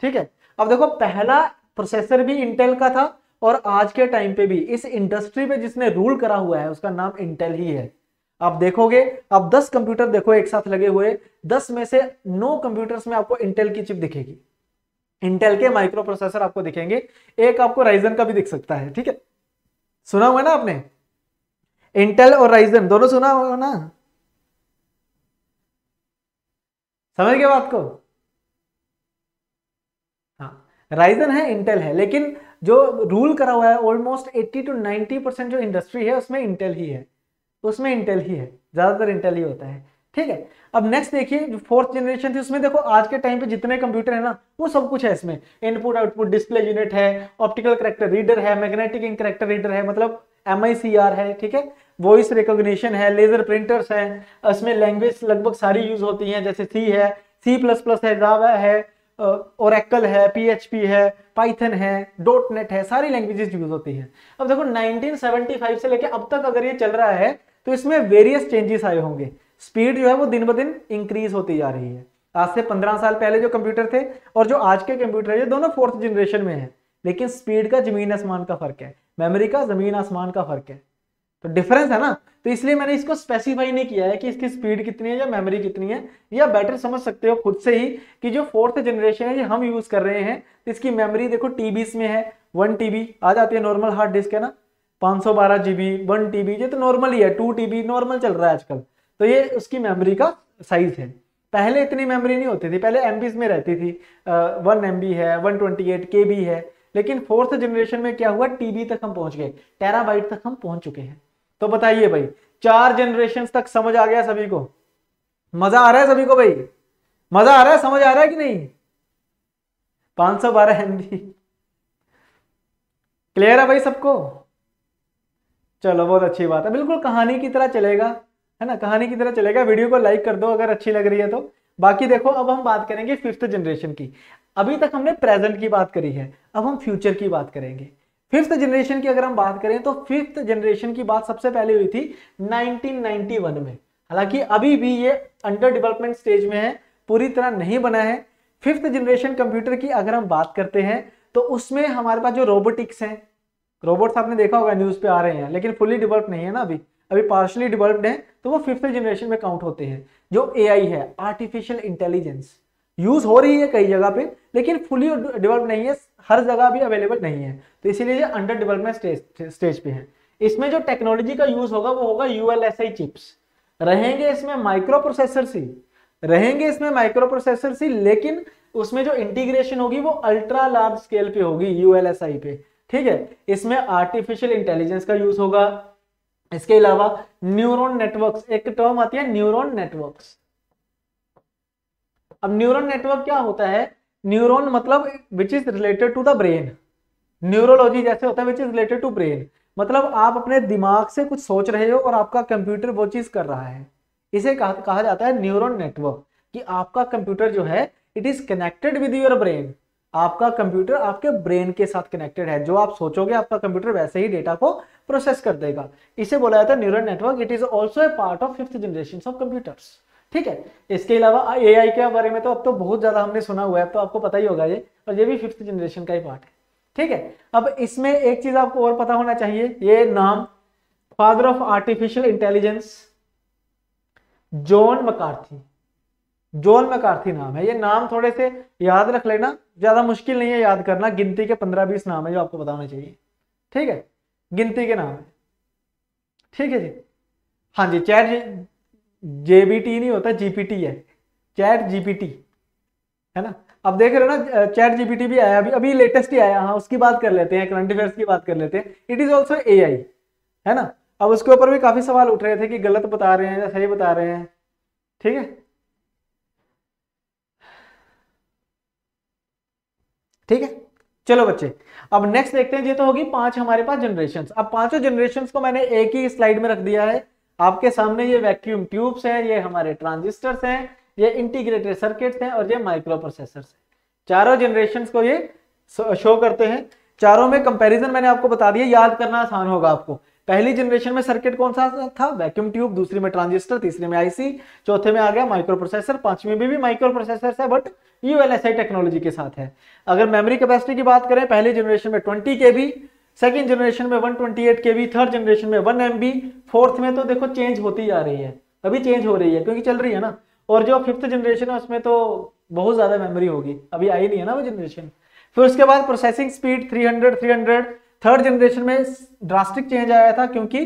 ठीक है अब देखो पहला प्रोसेसर भी इंटेल का था और आज के टाइम पे भी इस इंडस्ट्री पे जिसने रूल करा हुआ है उसका नाम इंटेल ही है आप देखोगे आप 10 कंप्यूटर देखो एक साथ लगे हुए 10 में से 9 कंप्यूटर्स में आपको इंटेल की चिप दिखेगी इंटेल के माइक्रो प्रोसेसर आपको दिखेंगे एक आपको राइजन का भी दिख सकता है ठीक है सुना हुआ ना आपने इंटेल और राइजन दोनों सुना हुआ ना समझ गए बात को हाँ राइजन है इंटेल है लेकिन जो रूल करा हुआ है ऑलमोस्ट 80 टू 90 परसेंट जो इंडस्ट्री है उसमें इंटेल ही है उसमें इंटेल ही है ज़्यादातर इंटेल ही होता है ठीक है अब नेक्स्ट देखिए जो फोर्थ जनरेशन थी उसमें देखो आज के टाइम पे जितने कंप्यूटर है ना वो सब कुछ है इसमें इनपुट आउटपुट डिस्प्ले यूनिट है ऑप्टिकल करेक्टर रीडर है मैग्नेटिक इन करेक्टर रीडर है मतलब एम है ठीक है वॉइस रिकोगशन है लेजर प्रिंटर्स है इसमें लैंग्वेज लगभग सारी यूज होती है जैसे सी है सी प्लस प्लस है जावा है ओरेकल है पीएचपी है पाइथन है डॉट नेट है सारी लैंग्वेजेस यूज होती हैं अब देखो 1975 से लेकर अब तक अगर ये चल रहा है तो इसमें वेरियस चेंजेस आए होंगे स्पीड जो है वो दिन ब दिन इंक्रीज होती जा रही है आज से 15 साल पहले जो कंप्यूटर थे और जो आज के कंप्यूटर है ये दोनों फोर्थ जनरेशन में है लेकिन स्पीड का जमीन आसमान का फर्क है मेमोरी का जमीन आसमान का फर्क है तो डिफरेंस है ना तो इसलिए मैंने इसको स्पेसिफाई नहीं किया है कि इसकी स्पीड कितनी है या मेमोरी कितनी है या बेटर समझ सकते हो खुद से ही कि जो फोर्थ जनरेशन है ये हम यूज कर रहे हैं तो इसकी मेमोरी देखो टीबीस में है वन टीबी आ जाती है नॉर्मल हार्ड डिस्क है ना पाँच सौ बारह जीबी वन टीबी ये तो नॉर्मल ही है टू टीबी नॉर्मल चल रहा है आजकल तो ये उसकी मेमोरी का साइज है पहले इतनी मेमोरी नहीं होती थी पहले एम में रहती थी वन एम है one twenty eight K B है लेकिन फोर्थ जनरेशन में क्या हुआ टीबी तक हम पहुंच गए टेराबाइट तक हम पहुंच चुके हैं तो बताइए भाई चार जनरेशन तक समझ आ गया सभी को मजा आ रहा है सभी को भाई मजा आ रहा है समझ आ रहा है कि नहीं पांच सौ बारह हिंदी क्लियर है भाई सबको चलो बहुत अच्छी बात है बिल्कुल कहानी की तरह चलेगा है ना कहानी की तरह चलेगा वीडियो को लाइक कर दो अगर अच्छी लग रही है तो बाकी देखो अब हम बात करेंगे फिफ्थ जनरेशन की अभी तक हमने प्रेजेंट की बात करी है अब हम फ्यूचर की बात करेंगे फिफ्थ जनरेशन की अगर हम बात करें तो फिफ्थ जनरेशन की बात सबसे पहले हुई थी 1991 में हालांकि अभी भी ये अंडर डेवलपमेंट स्टेज में है पूरी तरह नहीं बना है फिफ्थ जनरेशन कंप्यूटर की अगर हम बात करते हैं तो उसमें हमारे पास जो रोबोटिक्स हैं रोबोट्स आपने देखा होगा न्यूज़ पे आ रहे हैं लेकिन फुली डेवलप्ड नहीं है ना अभी अभी पार्शली डेवलप्ड है तो वो फिफ्थ जनरेशन में काउंट होते हैं जो ए है आर्टिफिशियल इंटेलिजेंस यूज़ हो रही है कई जगह पे लेकिन फुली डेवलप नहीं है हर जगह भी अवेलेबल नहीं है तो इसीलिए अंडर डेवलपमेंट स्टेज स्टेज पे है इसमें जो टेक्नोलॉजी का यूज होगा वो होगा यूएलएसआई चिप्स रहेंगे इसमें माइक्रो प्रोसेसर सी रहेंगे इसमें माइक्रो प्रोसेसर सी लेकिन उसमें जो इंटीग्रेशन होगी वो अल्ट्रा लार्ज स्केल पे होगी यूएलएसआई पे ठीक है इसमें आर्टिफिशियल इंटेलिजेंस का यूज होगा इसके अलावा न्यूरोन नेटवर्क एक टर्म आती है न्यूरोन नेटवर्क अब न्यूरोन नेटवर्क क्या होता है न्यूरोन मतलब which is related to the brain neurology जैसे होता है which is related to brain मतलब आप अपने दिमाग से कुछ सोच रहे हो और आपका कंप्यूटर वो चीज कर रहा है इसे कहा, कहा जाता है न्यूरोन नेटवर्क कि आपका कंप्यूटर जो है it is connected with your brain आपका कंप्यूटर आपके ब्रेन के साथ कनेक्टेड है जो आप सोचोगे आपका कंप्यूटर वैसे ही डेटा को प्रोसेस कर देगा इसे बोला जाता है neural network it is also a part of fifth generation of computers ठीक है इसके अलावा ए के बारे में तो अब तो बहुत ज़्यादा हमने सुना हुआ है तो आपको पता ही होगा ये और ये भी फिफ्थ जनरेशन का ही पार्ट है ठीक है अब इसमें एक चीज़ आपको और पता होना चाहिए ये नाम father of artificial intelligence John McCarthy John McCarthy नाम है ये नाम थोड़े से याद रख लेना ज़्यादा मुश्किल नहीं है याद करना गिनती के पंद्रह बीस नाम है जो आपको बताना चाहिए ठीक है गिनती के नाम ठीक है जी हाँ जी चैट जेबीटी नहीं होता जीपीटी है चैट जीपीटी है ना अब देख रहे हो ना चैट जीपीटी भी आया अभी अभी लेटेस्ट ही आया हाँ उसकी बात कर लेते हैं करंट अफेयर्स की बात कर लेते हैं इट इज ऑल्सो ए है ना अब उसके ऊपर भी काफी सवाल उठ रहे थे कि गलत बता रहे हैं या सही बता रहे हैं ठीक है ठीक है चलो बच्चे अब नेक्स्ट देखते हैं ये तो होगी पांच हमारे पास जनरेशन अब पांचों जनरेशन को मैंने एक ही स्लाइड में रख दिया है आपके सामने ये वैक्यूम ट्यूब्स हैं ये हमारे ट्रांजिस्टर्स हैं ये इंटीग्रेटेड सर्किट्स हैं और ये माइक्रो प्रोसेसर हैं चारों जनरेशन को ये शो करते हैं चारों में कंपैरिजन मैंने आपको बता दिया याद करना आसान होगा आपको पहली जनरेशन में सर्किट कौन सा था वैक्यूम ट्यूब दूसरी में ट्रांजिस्टर तीसरे में आईसी चौथे में आ गया माइक्रो प्रोसेसर पांचवी में भी, भी माइक्रो प्रोसेसर है बट यू टेक्नोलॉजी के साथ है अगर मेमोरी कैपेसिटी की बात करें पहली जनरेशन में ट्वेंटी के बी सेकेंड जनरेशन में 128 बी थर्ड जनरेशन में एम बी फोर्थ में तो देखो चेंज होती जा रही है अभी चेंज हो रही है क्योंकि चल रही है ना और जो फिफ्थ जनरेशन है उसमें तो बहुत ज़्यादा मेमोरी होगी अभी आई नहीं है ना वो जनरेशन फिर उसके बाद प्रोसेसिंग स्पीड 300 300 थर्ड जनरेशन में ड्रास्टिक चेंज आया था क्योंकि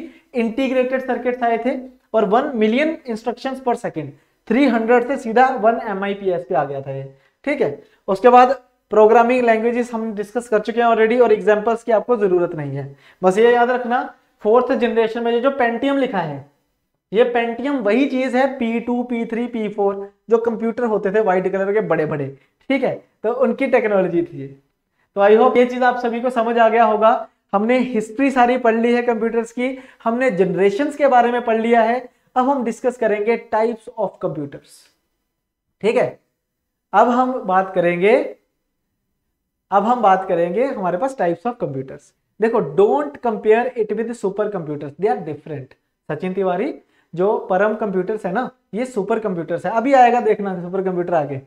इंटीग्रेटेड सर्किट्स आए थे और one million instruction per second 300 से सीधा वन एम पे आ गया था ये ठीक है उसके बाद प्रोग्रामिंग लैंग्वेजेस हम डिस्कस कर चुके हैं ऑलरेडी और एग्जाम्पल्स की आपको जरूरत नहीं है बस ये याद रखना फोर्थ जनरेशन में जो पेंटियम लिखा है ये पेंटियम वही चीज है P two P three P four जो कंप्यूटर होते थे व्हाइट कलर के बड़े बड़े ठीक है तो उनकी टेक्नोलॉजी थी तो आई होप ये चीज आप सभी को समझ आ गया होगा हमने हिस्ट्री सारी पढ़ ली है कंप्यूटर्स की हमने जनरेशन के बारे में पढ़ लिया है अब हम डिस्कस करेंगे टाइप्स ऑफ कंप्यूटर्स ठीक है अब हम बात करेंगे अब हम बात करेंगे हमारे पास टाइप्स ऑफ कंप्यूटर्स देखो don't compare it with super computers they are different Sachin Tiwari जो परम कंप्यूटर्स है ना ये सुपर कंप्यूटर्स है अभी आएगा देखना सुपर कंप्यूटर आगे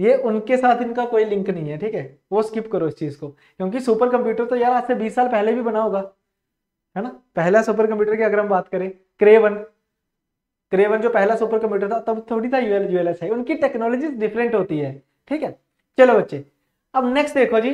ये उनके साथ इनका कोई लिंक नहीं है ठीक है वो स्किप करो इस चीज को क्योंकि सुपर कंप्यूटर तो यार आज से 20 साल पहले भी बना होगा है ना पहला सुपर कंप्यूटर की अगर हम बात करें क्रेवन क्रेवन जो पहला सुपर कंप्यूटर था तब थोड़ी था यूएल यूएलएस है उनकी टेक्नोलॉजी डिफरेंट होती है ठीक है चलो बच्चे अब नेक्स्ट देखो जी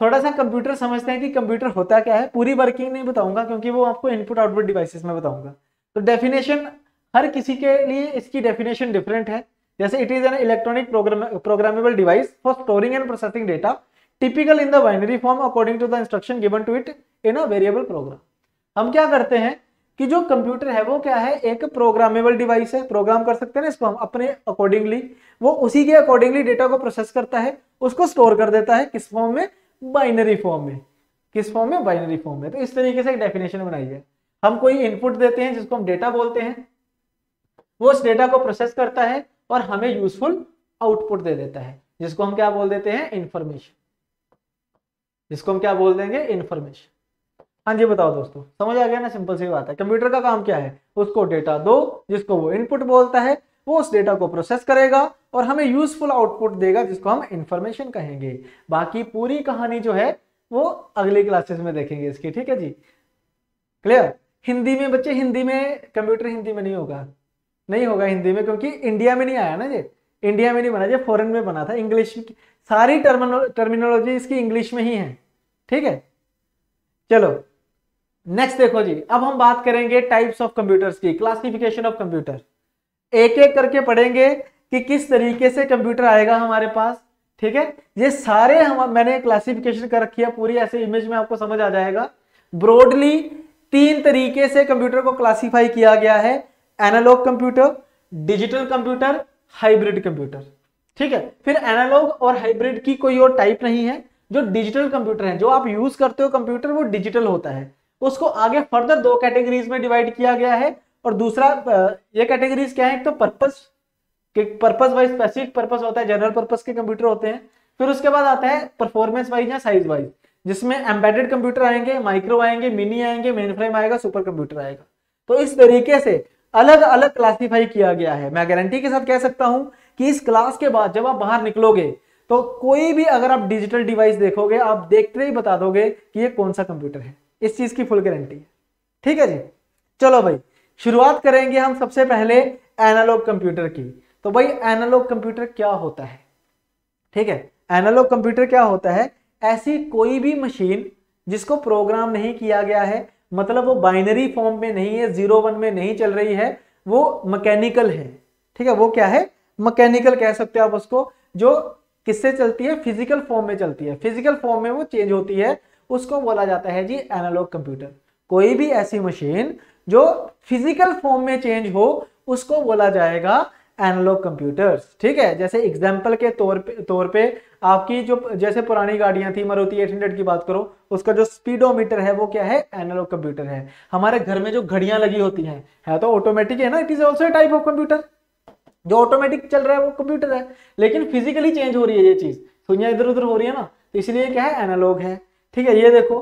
थोड़ा सा कंप्यूटर समझते हैं कि कंप्यूटर होता क्या है पूरी वर्किंग नहीं बताऊंगा क्योंकि वो आपको इनपुट आउटपुट डिवाइसेस में बताऊंगा तो डेफिनेशन हर किसी के लिए इसकी डेफिनेशन डिफरेंट है जैसे it is an electronic programmable device for storing and processing data typical in the binary form according to the instruction given to it in a variable program हम क्या करते हैं कि जो कंप्यूटर है वो क्या है एक प्रोग्रामेबल डिवाइस है प्रोग्राम कर सकते हैं ना इसको हम अपने अकॉर्डिंगली वो उसी के अकॉर्डिंगली डेटा को प्रोसेस करता है उसको स्टोर कर देता है किस फॉर्म में बाइनरी फॉर्म में किस फॉर्म में बाइनरी फॉर्म में तो इस तरीके से एक डेफिनेशन बनाई है हम कोई इनपुट देते हैं जिसको हम डेटा बोलते हैं वो उस डेटा को प्रोसेस करता है और हमें यूजफुल आउटपुट दे देता है जिसको हम क्या बोल देते हैं इंफॉर्मेशन जिसको हम क्या बोल देंगे इंफॉर्मेशन हाँ जी बताओ दोस्तों समझ आ गया ना सिंपल सी बात है कंप्यूटर का काम क्या है उसको डेटा दो जिसको वो इनपुट बोलता है वो उस डेटा को प्रोसेस करेगा और हमें यूजफुल आउटपुट देगा जिसको हम इंफॉर्मेशन कहेंगे बाकी पूरी कहानी जो है वो अगले क्लासेस में देखेंगे इसकी ठीक है जी क्लियर हिंदी में बच्चे हिंदी में कंप्यूटर हिंदी में नहीं होगा नहीं होगा हिंदी में क्योंकि इंडिया में नहीं आया ना ये इंडिया में नहीं बना ये फॉरेन में बना था इंग्लिश सारी टर्मिनो टर्मिनोलॉजी इसकी इंग्लिश में ही है ठीक है चलो नेक्स्ट देखो जी अब हम बात करेंगे टाइप्स ऑफ कंप्यूटर्स की क्लासिफिकेशन ऑफ कंप्यूटर एक एक करके पढ़ेंगे कि किस तरीके से कंप्यूटर आएगा हमारे पास ठीक है ये सारे हम मैंने क्लासिफिकेशन कर रखी है पूरी ऐसे इमेज में आपको समझ आ जाएगा ब्रॉडली तीन तरीके से कंप्यूटर को क्लासिफाई किया गया है analog computer digital computer hybrid computer ठीक है फिर एनालॉग और हाइब्रिड की कोई और टाइप नहीं है जो डिजिटल कंप्यूटर है जो आप यूज करते हो कंप्यूटर वो डिजिटल होता है उसको आगे फर्दर दो कैटेगरीज में डिवाइड किया गया है और दूसरा ये कैटेगरीज क्या है एक तो पर्पज कि पर्पज वाइज स्पेसिफिक पर्पज होता है जनरल पर्पज के कंप्यूटर होते हैं फिर उसके बाद आता है परफॉर्मेंस वाइज या साइज वाइज जिसमें एम्बेडेड कंप्यूटर आएंगे माइक्रो आएंगे मिनी आएंगे मेन फ्रेम आएगा सुपर कंप्यूटर आएगा तो इस तरीके से अलग अलग क्लासीफाई किया गया है मैं गारंटी के साथ कह सकता हूं कि इस क्लास के बाद जब आप बाहर निकलोगे तो कोई भी अगर आप डिजिटल डिवाइस देखोगे आप देखते ही बता दोगे कि ये कौन सा कंप्यूटर है इस चीज की फुल गारंटी है ठीक है जी चलो भाई शुरुआत करेंगे हम सबसे पहले एनालॉग कंप्यूटर की तो भाई एनालॉग कंप्यूटर क्या होता है ठीक है एनालॉग कंप्यूटर क्या होता है ऐसी कोई भी मशीन जिसको प्रोग्राम नहीं किया गया है मतलब वो बाइनरी फॉर्म में नहीं है जीरो वन में नहीं चल रही है वो मैकेनिकल है ठीक है वो क्या है मैकेनिकल कह सकते हो आप उसको जो किससे चलती है फिजिकल फॉर्म में चलती है फिजिकल फॉर्म में वो चेंज होती है उसको बोला जाता है जी एनालॉग कंप्यूटर कोई भी ऐसी मशीन जो फिजिकल फॉर्म में चेंज हो उसको बोला जाएगा एनालॉग कंप्यूटर्स ठीक है जैसे एग्जाम्पल के तौर पे तौर पे आपकी जो जैसे पुरानी गाड़ियां थी मारुति 800 की बात करो उसका जो स्पीडोमीटर है वो क्या है एनालॉग कंप्यूटर है हमारे घर में जो घड़ियां लगी होती हैं है तो ऑटोमेटिक है ना it is also type of computer जो ऑटोमेटिक चल रहा है वो कंप्यूटर है लेकिन फिजिकली चेंज हो रही है ये चीज सुनिया तो इधर उधर हो रही है ना तो इसलिए क्या है एनालॉग है ठीक है ये देखो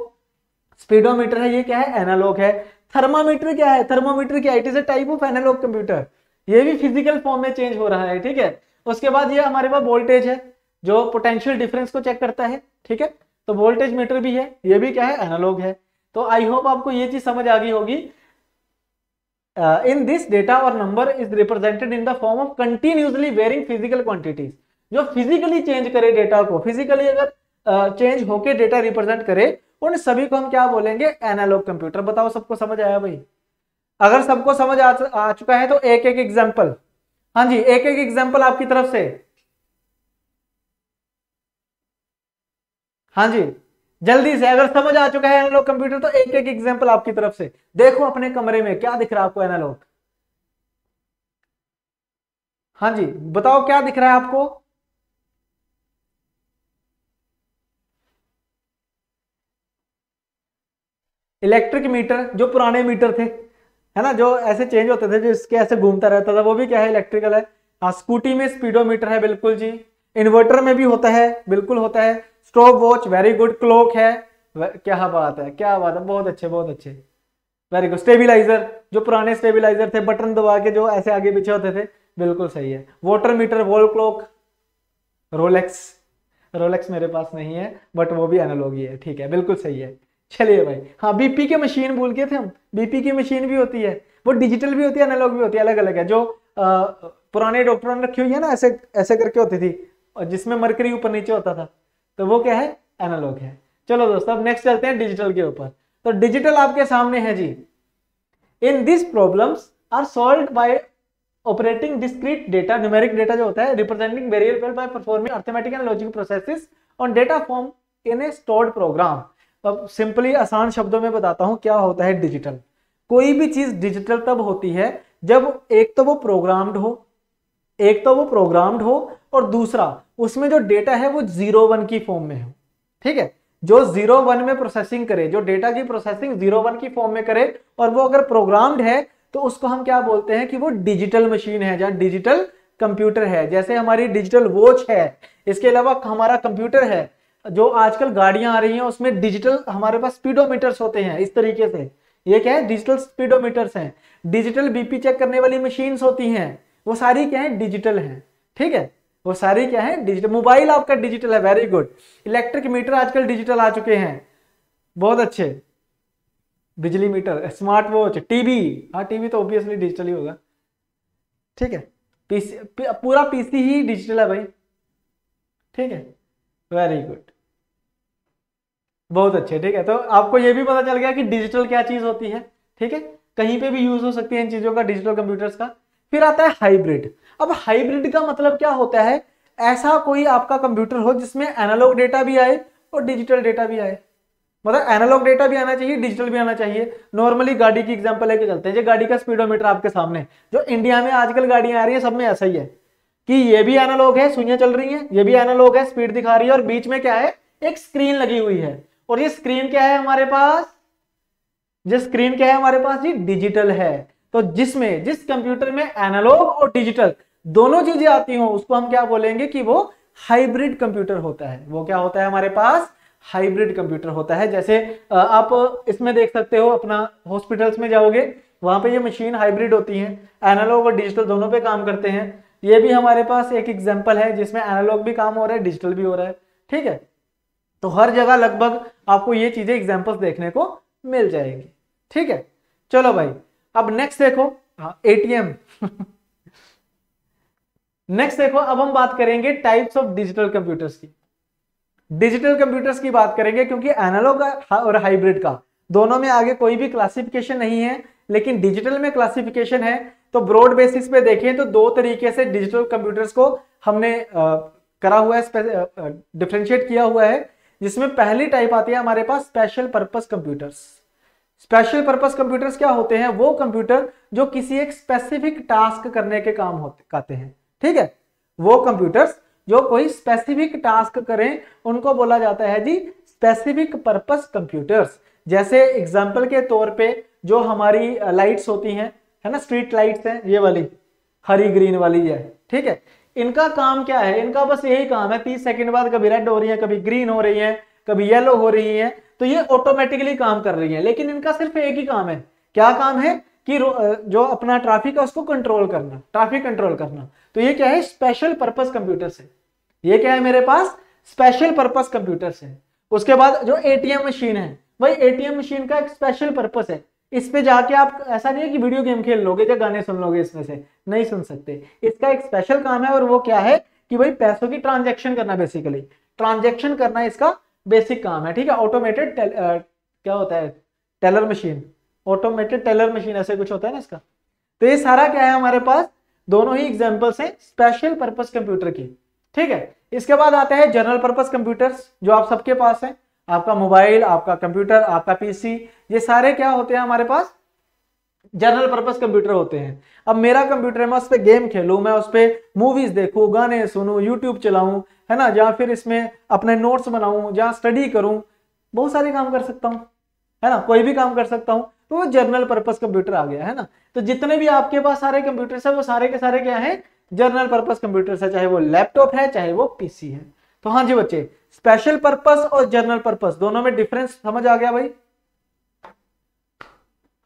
स्पीडोमीटर है ये क्या है एनालॉग है थर्मामीटर क्या है थर्मामीटर क्या है it is a type of analog computer ये भी फिजिकल फॉर्म में चेंज हो रहा है ठीक है उसके बाद ये हमारे पास वोल्टेज है जो पोटेंशियल डिफरेंस को चेक करता है ठीक है तो वोल्टेज मीटर भी है ये भी क्या है एनालॉग है तो आई होप आपको ये चीज समझ आ गई होगी इन दिस डेटा और number is represented in the form of continuously varying physical quantities जो फिजिकली चेंज करे डेटा को फिजिकली अगर चेंज uh, होके डेटा रिप्रेजेंट करे उन सभी को हम क्या बोलेंगे एनालॉग कंप्यूटर बताओ सबको समझ आया भाई अगर सबको समझ आ, आ चुका है तो एक एक एग्जाम्पल हाँ जी एक एक एग्जाम्पल आपकी तरफ से हाँ जी जल्दी से अगर समझ आ चुका है एनालॉग कंप्यूटर तो एक एक एग्जाम्पल आपकी तरफ से देखो अपने कमरे में क्या दिख रहा है आपको एनालॉग हाँ जी बताओ क्या दिख रहा है आपको इलेक्ट्रिक मीटर जो पुराने मीटर थे है ना जो ऐसे चेंज होते थे जो इसके ऐसे घूमता रहता था वो भी क्या है इलेक्ट्रिकल है हाँ स्कूटी में स्पीडोमीटर है बिल्कुल जी इन्वर्टर में भी होता है बिल्कुल होता है stop watch very good clock है क्या बात है क्या बात है बहुत अच्छे बहुत अच्छे वेरी गुड स्टेबिलाईजर जो पुराने स्टेबिलाईजर थे बटन दबा के जो ऐसे आगे पीछे होते थे बिल्कुल सही है water meter wall clock Rolex Rolex मेरे पास नहीं है बट वो भी एनोलॉगी है ठीक है बिल्कुल सही है चलिए भाई हाँ बीपी के मशीन भूल गए थे हम बीपी की मशीन भी होती है वो डिजिटल भी होती है एनालॉग भी होती है अलग अलग है जो आ, पुराने डॉक्टरों ने रखी हुई है ना ऐसे ऐसे करके होती थी और जिसमें मरकरी ऊपर नीचे होता था तो वो क्या है एनालॉग है चलो दोस्तों अब नेक्स्ट चलते हैं डिजिटल के ऊपर तो डिजिटल आपके सामने है जी in this problems are solved by operating discrete data numeric data जो होता है representing variable by performing arithmetic and logic processes on data form in a stored program अब सिंपली आसान शब्दों में बताता हूँ क्या होता है डिजिटल कोई भी चीज डिजिटल तब होती है जब एक तो वो प्रोग्राम्ड हो एक तो वो प्रोग्राम्ड हो और दूसरा उसमें जो डेटा है वो जीरो वन की फॉर्म में हो ठीक है जो जीरो वन में प्रोसेसिंग करे जो डेटा की प्रोसेसिंग जीरो वन की फॉर्म में करे और वो अगर प्रोग्राम्ड है तो उसको हम क्या बोलते हैं कि वो डिजिटल मशीन है या डिजिटल कंप्यूटर है जैसे हमारी डिजिटल वॉच है इसके अलावा हमारा कंप्यूटर है जो आजकल गाड़ियां आ रही हैं उसमें डिजिटल हमारे पास स्पीडोमीटर्स होते हैं इस तरीके से ये क्या है डिजिटल स्पीडोमीटर्स हैं डिजिटल बीपी चेक करने वाली मशीन्स होती हैं वो सारी क्या है डिजिटल हैं ठीक है वो सारी क्या है डिजिटल मोबाइल आपका डिजिटल है वेरी गुड इलेक्ट्रिक मीटर आजकल डिजिटल आ चुके हैं बहुत अच्छे बिजली मीटर स्मार्ट वॉच टीवी हाँ टीवी तो ऑब्वियसली डिजिटल ही होगा ठीक है पीसी पूरा पीसी ही डिजिटल है भाई ठीक है वेरी गुड बहुत अच्छे ठीक है तो आपको ये भी पता चल गया कि डिजिटल क्या चीज होती है ठीक है कहीं पे भी यूज हो सकती है इन चीजों का डिजिटल कंप्यूटर्स का फिर आता है हाइब्रिड अब हाइब्रिड का मतलब क्या होता है ऐसा कोई आपका कंप्यूटर हो जिसमें एनालॉग डेटा भी आए और डिजिटल डेटा भी आए मतलब एनालॉग डेटा भी आना चाहिए डिजिटल भी आना चाहिए नॉर्मली गाड़ी की एग्जाम्पल लेके चलते हैं जो गाड़ी का स्पीडोमीटर आपके सामने जो इंडिया में आजकल गाड़ियां आ रही है सब में ऐसा ही है कि ये भी एनालॉग है सुइयां चल रही है ये भी एनालॉग है स्पीड दिखा रही है और बीच में क्या है एक स्क्रीन लगी हुई है और ये स्क्रीन क्या है हमारे पास ये स्क्रीन क्या है हमारे पास जी डिजिटल है तो जिसमें जिस कंप्यूटर में एनालॉग और डिजिटल दोनों चीजें आती हों उसको हम क्या बोलेंगे कि वो हाइब्रिड कंप्यूटर होता है वो क्या होता है हमारे पास हाइब्रिड कंप्यूटर होता है जैसे आप इसमें देख सकते हो अपना हॉस्पिटल्स में जाओगे वहां पे ये मशीन हाइब्रिड होती है एनालॉग और डिजिटल दोनों पे काम करते हैं ये भी हमारे पास एक एग्जाम्पल है जिसमें एनालॉग भी काम हो रहा है डिजिटल भी हो रहा है ठीक है तो हर जगह लगभग आपको ये चीजें एग्जाम्पल्स देखने को मिल जाएंगी ठीक है चलो भाई अब नेक्स्ट देखो एटीएम नेक्स्ट देखो अब हम बात करेंगे टाइप्स ऑफ डिजिटल कंप्यूटर्स की डिजिटल कंप्यूटर्स की बात करेंगे क्योंकि एनालॉग और हाइब्रिड का दोनों में आगे कोई भी क्लासिफिकेशन नहीं है लेकिन डिजिटल में क्लासिफिकेशन है तो ब्रॉड बेसिस पे देखें तो दो तरीके से डिजिटल कंप्यूटर्स को हमने आ, करा हुआ है डिफ्रेंशिएट किया हुआ है जिसमें पहली टाइप आती है हमारे पास special purpose computers special purpose computers क्या होते हैं वो कंप्यूटर जो किसी एक स्पेसिफिक टास्क करने के काम होते हैं ठीक है वो कंप्यूटर्स जो कोई स्पेसिफिक टास्क करें उनको बोला जाता है जी स्पेसिफिक पर्पज कंप्यूटर्स जैसे एग्जाम्पल के तौर पे जो हमारी लाइट्स uh, होती हैं है ना स्ट्रीट लाइट्स हैं ये वाली हरी ग्रीन वाली है ठीक है इनका काम क्या है इनका बस यही काम है तीस सेकंड बाद कभी रेड हो रही है कभी ग्रीन हो रही है कभी येलो हो रही है तो ये ऑटोमेटिकली काम कर रही है लेकिन इनका सिर्फ एक ही काम है क्या काम है कि जो अपना ट्रैफिक है उसको कंट्रोल करना ट्रैफिक कंट्रोल करना तो ये क्या है स्पेशल पर्पस कंप्यूटर से ये क्या है मेरे पास स्पेशल पर्पज कंप्यूटर से उसके बाद जो एटीएम मशीन है वही एटीएम मशीन का एक स्पेशल पर्पस है इस पे जाके आप ऐसा नहीं है कि वीडियो गेम खेल लोगे या गाने सुन लोगे इसमें से नहीं सुन सकते इसका एक स्पेशल काम है और वो क्या है कि भाई पैसों की ट्रांजेक्शन करना बेसिकली ट्रांजेक्शन करना इसका बेसिक काम है ठीक है ऑटोमेटेड क्या होता है teller machine automated teller machine ऐसे कुछ होता है ना इसका तो ये सारा क्या है हमारे पास दोनों ही एग्जाम्पल्स हैं स्पेशल पर्पज कंप्यूटर की ठीक है इसके बाद आता है जनरल पर्पज कंप्यूटर्स जो आप सबके पास है आपका मोबाइल आपका कंप्यूटर आपका पीसी ये सारे क्या होते हैं हमारे पास जनरल पर्पज कंप्यूटर होते हैं अब मेरा कंप्यूटर है मैं उस पर गेम खेलू मैं उस पर मूवीज देखू गाने सुनू यूट्यूब चलाऊ है ना या फिर इसमें अपने नोट्स बनाऊ या स्टडी करूं बहुत सारे काम कर सकता हूँ है ना कोई भी काम कर सकता हूँ तो वो जर्नल पर्पज कंप्यूटर आ गया है ना तो जितने भी आपके पास सारे कंप्यूटर्स है वो सारे के सारे क्या है जर्नल पर्पज कंप्यूटर है चाहे वो लैपटॉप है चाहे वो पीसी है तो हाँ जी बच्चे स्पेशल पर्पज और जर्नल पर्पज दोनों में डिफरेंस समझ आ गया भाई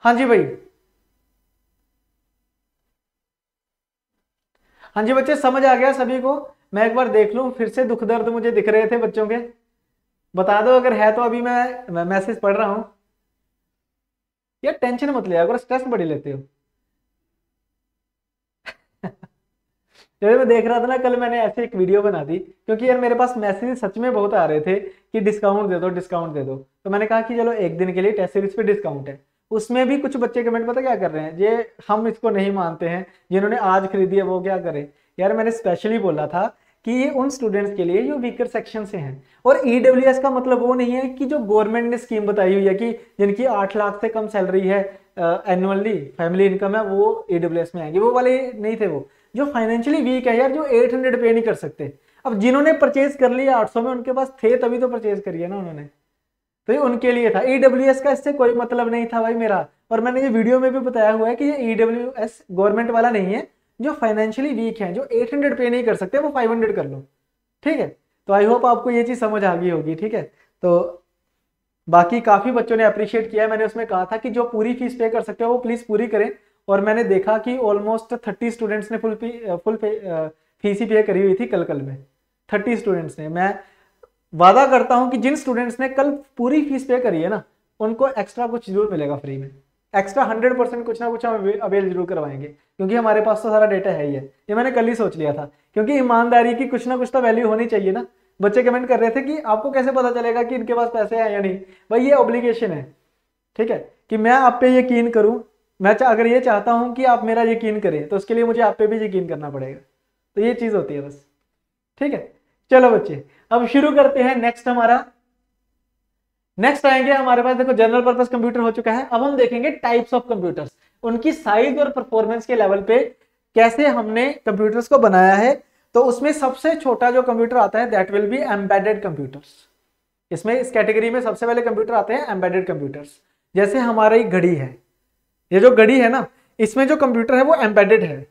हाँ जी भाई हाँ जी बच्चे समझ आ गया सभी को मैं एक बार देख लूँ फिर से दुख दर्द मुझे दिख रहे थे बच्चों के बता दो अगर है तो अभी मैं, मैसेज पढ़ रहा हूँ यार टेंशन मत ले अगर स्ट्रेस बढ़ी लेते हो जैसे मैं देख रहा था ना कल मैंने ऐसे एक वीडियो बना दी क्योंकि यार मेरे पास मैसेज सच में बहुत आ रहे थे कि डिस्काउंट दे दो डिस्काउंट दे दो तो मैंने कहा कि चलो एक दिन के लिए टेस्ट सीरीज पे डिस्काउंट है उसमें भी कुछ बच्चे कमेंट पता क्या कर रहे हैं ये हम इसको नहीं मानते हैं जिन्होंने आज खरीदी है वो क्या करें यार मैंने स्पेशली बोला था कि ये उन स्टूडेंट्स के लिए जो वीकर सेक्शन से हैं और ई e का मतलब वो नहीं है कि जो गवर्नमेंट ने स्कीम बताई हुई है कि जिनकी आठ लाख से कम सैलरी है एनुअली फैमिली इनकम है वो ई e में आएंगे वो वाले नहीं थे वो जो फाइनेंशियली वीक है यार जो एट हंड्रेड पे नहीं कर सकते अब जिन्होंने परचेज कर लिया आठ सौ में उनके पास थे तभी तो परचेज करिए ना उन्होंने तो ये उनके लिए था ई e का इससे कोई मतलब नहीं था भाई मेरा और मैंने ये वीडियो में भी बताया हुआ है कि ये ई e गवर्नमेंट वाला नहीं है जो फाइनेंशियली वीक है जो 800 पे नहीं कर सकते वो 500 कर लो ठीक है तो आई होप आपको ये चीज़ समझ आ गई होगी ठीक है तो बाकी काफ़ी बच्चों ने अप्रिशिएट किया मैंने उसमें कहा था कि जो पूरी फीस पे कर सकते हो वो प्लीज़ पूरी करें और मैंने देखा कि ऑलमोस्ट थर्टी स्टूडेंट्स ने फुल फुल फीस ही पे करी हुई थी कल कल में थर्टी स्टूडेंट्स ने मैं वादा करता हूं कि जिन स्टूडेंट्स ने कल पूरी फीस पे करी है ना उनको एक्स्ट्रा कुछ जरूर मिलेगा फ्री में एक्स्ट्रा हंड्रेड परसेंट कुछ ना कुछ हम अवेल जरूर करवाएंगे क्योंकि हमारे पास तो सारा डेटा है ही है ये मैंने कल ही सोच लिया था क्योंकि ईमानदारी की कुछ ना कुछ तो वैल्यू होनी चाहिए ना बच्चे कमेंट कर रहे थे कि आपको कैसे पता चलेगा कि इनके पास पैसे हैं या नहीं भाई ये ऑब्लिगेशन है ठीक है कि मैं आप पे यकीन करूं मैं अगर ये चाहता हूं कि आप मेरा यकीन करें तो उसके लिए मुझे आप पे भी यकीन करना पड़ेगा तो ये चीज़ होती है बस ठीक है चलो बच्चे अब शुरू करते हैं नेक्स्ट हमारा नेक्स्ट आएंगे हमारे पास देखो जनरल पर्पज कंप्यूटर हो चुका है अब हम देखेंगे टाइप्स ऑफ कंप्यूटर्स उनकी साइज और परफॉर्मेंस के लेवल पे कैसे हमने कंप्यूटर्स को बनाया है तो उसमें सबसे छोटा जो कंप्यूटर आता है that will be embedded computers इसमें इस कैटेगरी में सबसे पहले कंप्यूटर आते हैं एम्बेडेड कंप्यूटर्स जैसे हमारी घड़ी है ये जो घड़ी है ना इसमें जो कंप्यूटर है वो एम्बेडेड है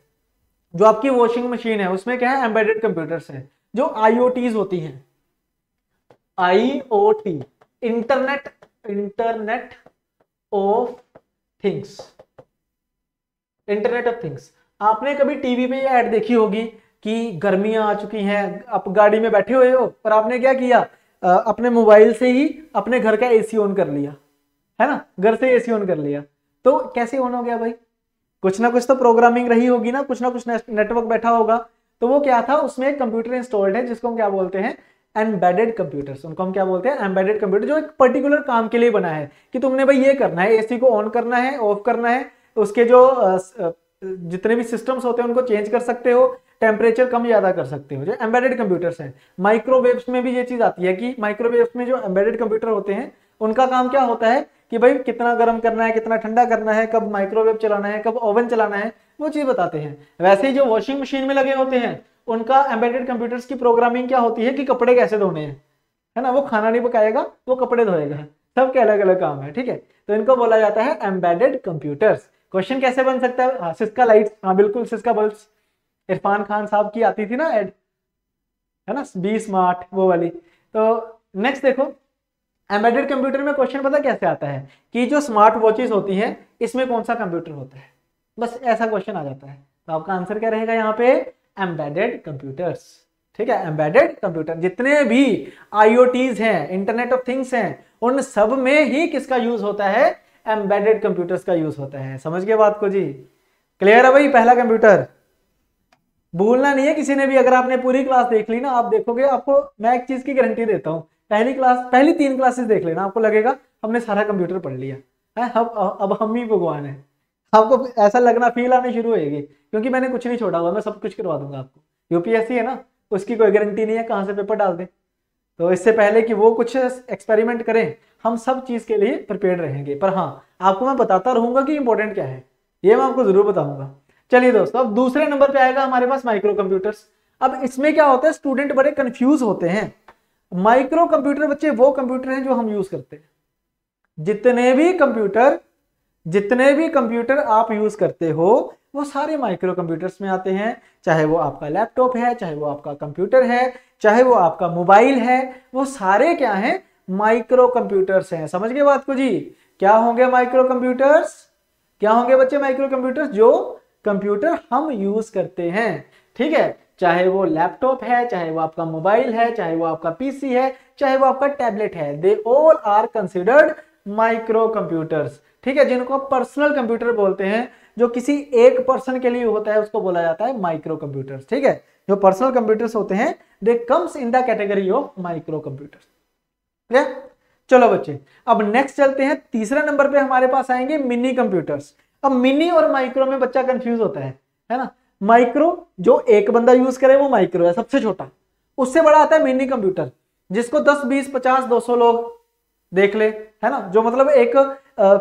जो आपकी वॉशिंग मशीन है उसमें क्या है एम्बेडेड कंप्यूटर्स है जो आईओटीज होती हैं IoT internet internet of things internet of things आपने कभी टीवी पे ऐड देखी होगी कि गर्मियां आ चुकी हैं आप गाड़ी में बैठे हुए हो और आपने क्या किया अपने मोबाइल से ही अपने घर का एसी ऑन कर लिया है ना घर से एसी ऑन कर लिया तो कैसे ऑन हो गया भाई कुछ ना कुछ तो प्रोग्रामिंग रही होगी ना कुछ ना कुछ नेटवर्क बैठा होगा तो वो क्या था उसमें एक कंप्यूटर इंस्टॉल्ड है जिसको हम क्या बोलते हैं एम्बेडेड कंप्यूटर्स उनको हम क्या बोलते हैं एम्बेडेड कंप्यूटर जो एक पर्टिकुलर काम के लिए बना है कि तुमने भाई ये करना है एसी को ऑन करना है ऑफ करना है उसके जो जितने भी सिस्टम्स होते हैं उनको चेंज कर सकते हो टेम्परेचर कम ज़्यादा कर सकते हो जो एम्बेडेड कंप्यूटर्स हैं माइक्रोवेव्स में भी ये चीज़ आती है कि माइक्रोवेव्स में जो एम्बेडेड कंप्यूटर होते हैं उनका काम क्या होता है कि भाई कितना गर्म करना है कितना ठंडा करना है कब माइक्रोवेव चलाना है कब ओवन चलाना है वो चीज़ बताते हैं वैसे ही जो वॉशिंग मशीन में लगे होते हैं उनका एम्बेडेड कंप्यूटर्स की प्रोग्रामिंग क्या होती है कि कपड़े कैसे धोने हैं है ना वो खाना नहीं पकाएगा वो कपड़े धोएगा सबके अलग अलग काम है ठीक है तो इनको बोला जाता है एम्बेडेड कंप्यूटर्स क्वेश्चन कैसे बन सकता है हाँ, सिस्का लाइट हाँ बिल्कुल सिस्का बल्ब इरफान खान साहब की आती थी ना एड है ना बी स्मार्ट वो वाली तो नेक्स्ट देखो एम्बेडेड कंप्यूटर में क्वेश्चन पता कैसे आता है कि जो स्मार्ट वॉचेस होती हैं इसमें कौन सा कंप्यूटर होता है बस ऐसा क्वेश्चन आ जाता है तो आपका आंसर क्या रहेगा यहाँ पे एम्बेडेड कंप्यूटर्स ठीक है एम्बेडेड कंप्यूटर जितने भी आईओटीज हैं इंटरनेट ऑफ थिंग्स हैं उन सब में ही किसका यूज होता है एम्बेडेड कंप्यूटर्स का यूज होता है समझ गए बात को जी क्लियर है भाई पहला कंप्यूटर भूलना नहीं है किसी ने भी अगर आपने पूरी क्लास देख ली ना आप देखोगे आपको मैं एक चीज की गारंटी देता हूँ पहली क्लास पहली तीन क्लासेस देख लेना आपको लगेगा हमने सारा कंप्यूटर पढ़ लिया है अब अब हम ही भगवान है आपको ऐसा लगना फील आने शुरू होएगी क्योंकि मैंने कुछ नहीं छोड़ा हुआ मैं सब कुछ करवा दूंगा आपको यूपीएससी है ना उसकी कोई गारंटी नहीं है कहाँ से पेपर डाल दें तो इससे पहले कि वो कुछ एक्सपेरिमेंट करें हम सब चीज़ के लिए प्रिपेयर रहेंगे पर हाँ आपको मैं बताता रहूंगा कि इंपॉर्टेंट क्या है ये मैं आपको ज़रूर बताऊंगा चलिए दोस्तों अब दूसरे नंबर पे आएगा हमारे पास माइक्रो कंप्यूटर्स अब इसमें क्या होता है स्टूडेंट बड़े कंफ्यूज होते हैं माइक्रो कंप्यूटर बच्चे वो कंप्यूटर हैं जो हम यूज करते हैं जितने भी कंप्यूटर जितने भी कंप्यूटर आप यूज करते हो वो सारे माइक्रो कंप्यूटर्स में आते हैं चाहे वो आपका लैपटॉप है चाहे वो आपका कंप्यूटर है चाहे वो आपका मोबाइल है वो सारे क्या हैं माइक्रो कंप्यूटर्स हैं समझ गए बात को जी क्या होंगे माइक्रो कंप्यूटर्स क्या होंगे बच्चे माइक्रो कंप्यूटर्स जो कंप्यूटर हम यूज करते हैं ठीक है चाहे वो लैपटॉप है चाहे वो आपका मोबाइल है चाहे वो आपका पीसी है चाहे वो आपका टैबलेट है they all are considered micro computers ठीक है जिनको पर्सनल कंप्यूटर बोलते हैं जो किसी एक पर्सन के लिए होता है उसको बोला जाता है माइक्रो कंप्यूटर्स ठीक है जो पर्सनल कंप्यूटर्स होते हैं they comes in the category of micro computers clear चलो बच्चे अब नेक्स्ट चलते हैं तीसरे नंबर पे हमारे पास आएंगे मिनी कंप्यूटर्स अब मिनी और माइक्रो में बच्चा कंफ्यूज होता है है ना माइक्रो जो एक बंदा यूज करे वो माइक्रो है सबसे छोटा उससे बड़ा आता है मिनी कंप्यूटर जिसको 10 20 50 200 लोग देख ले है ना जो मतलब एक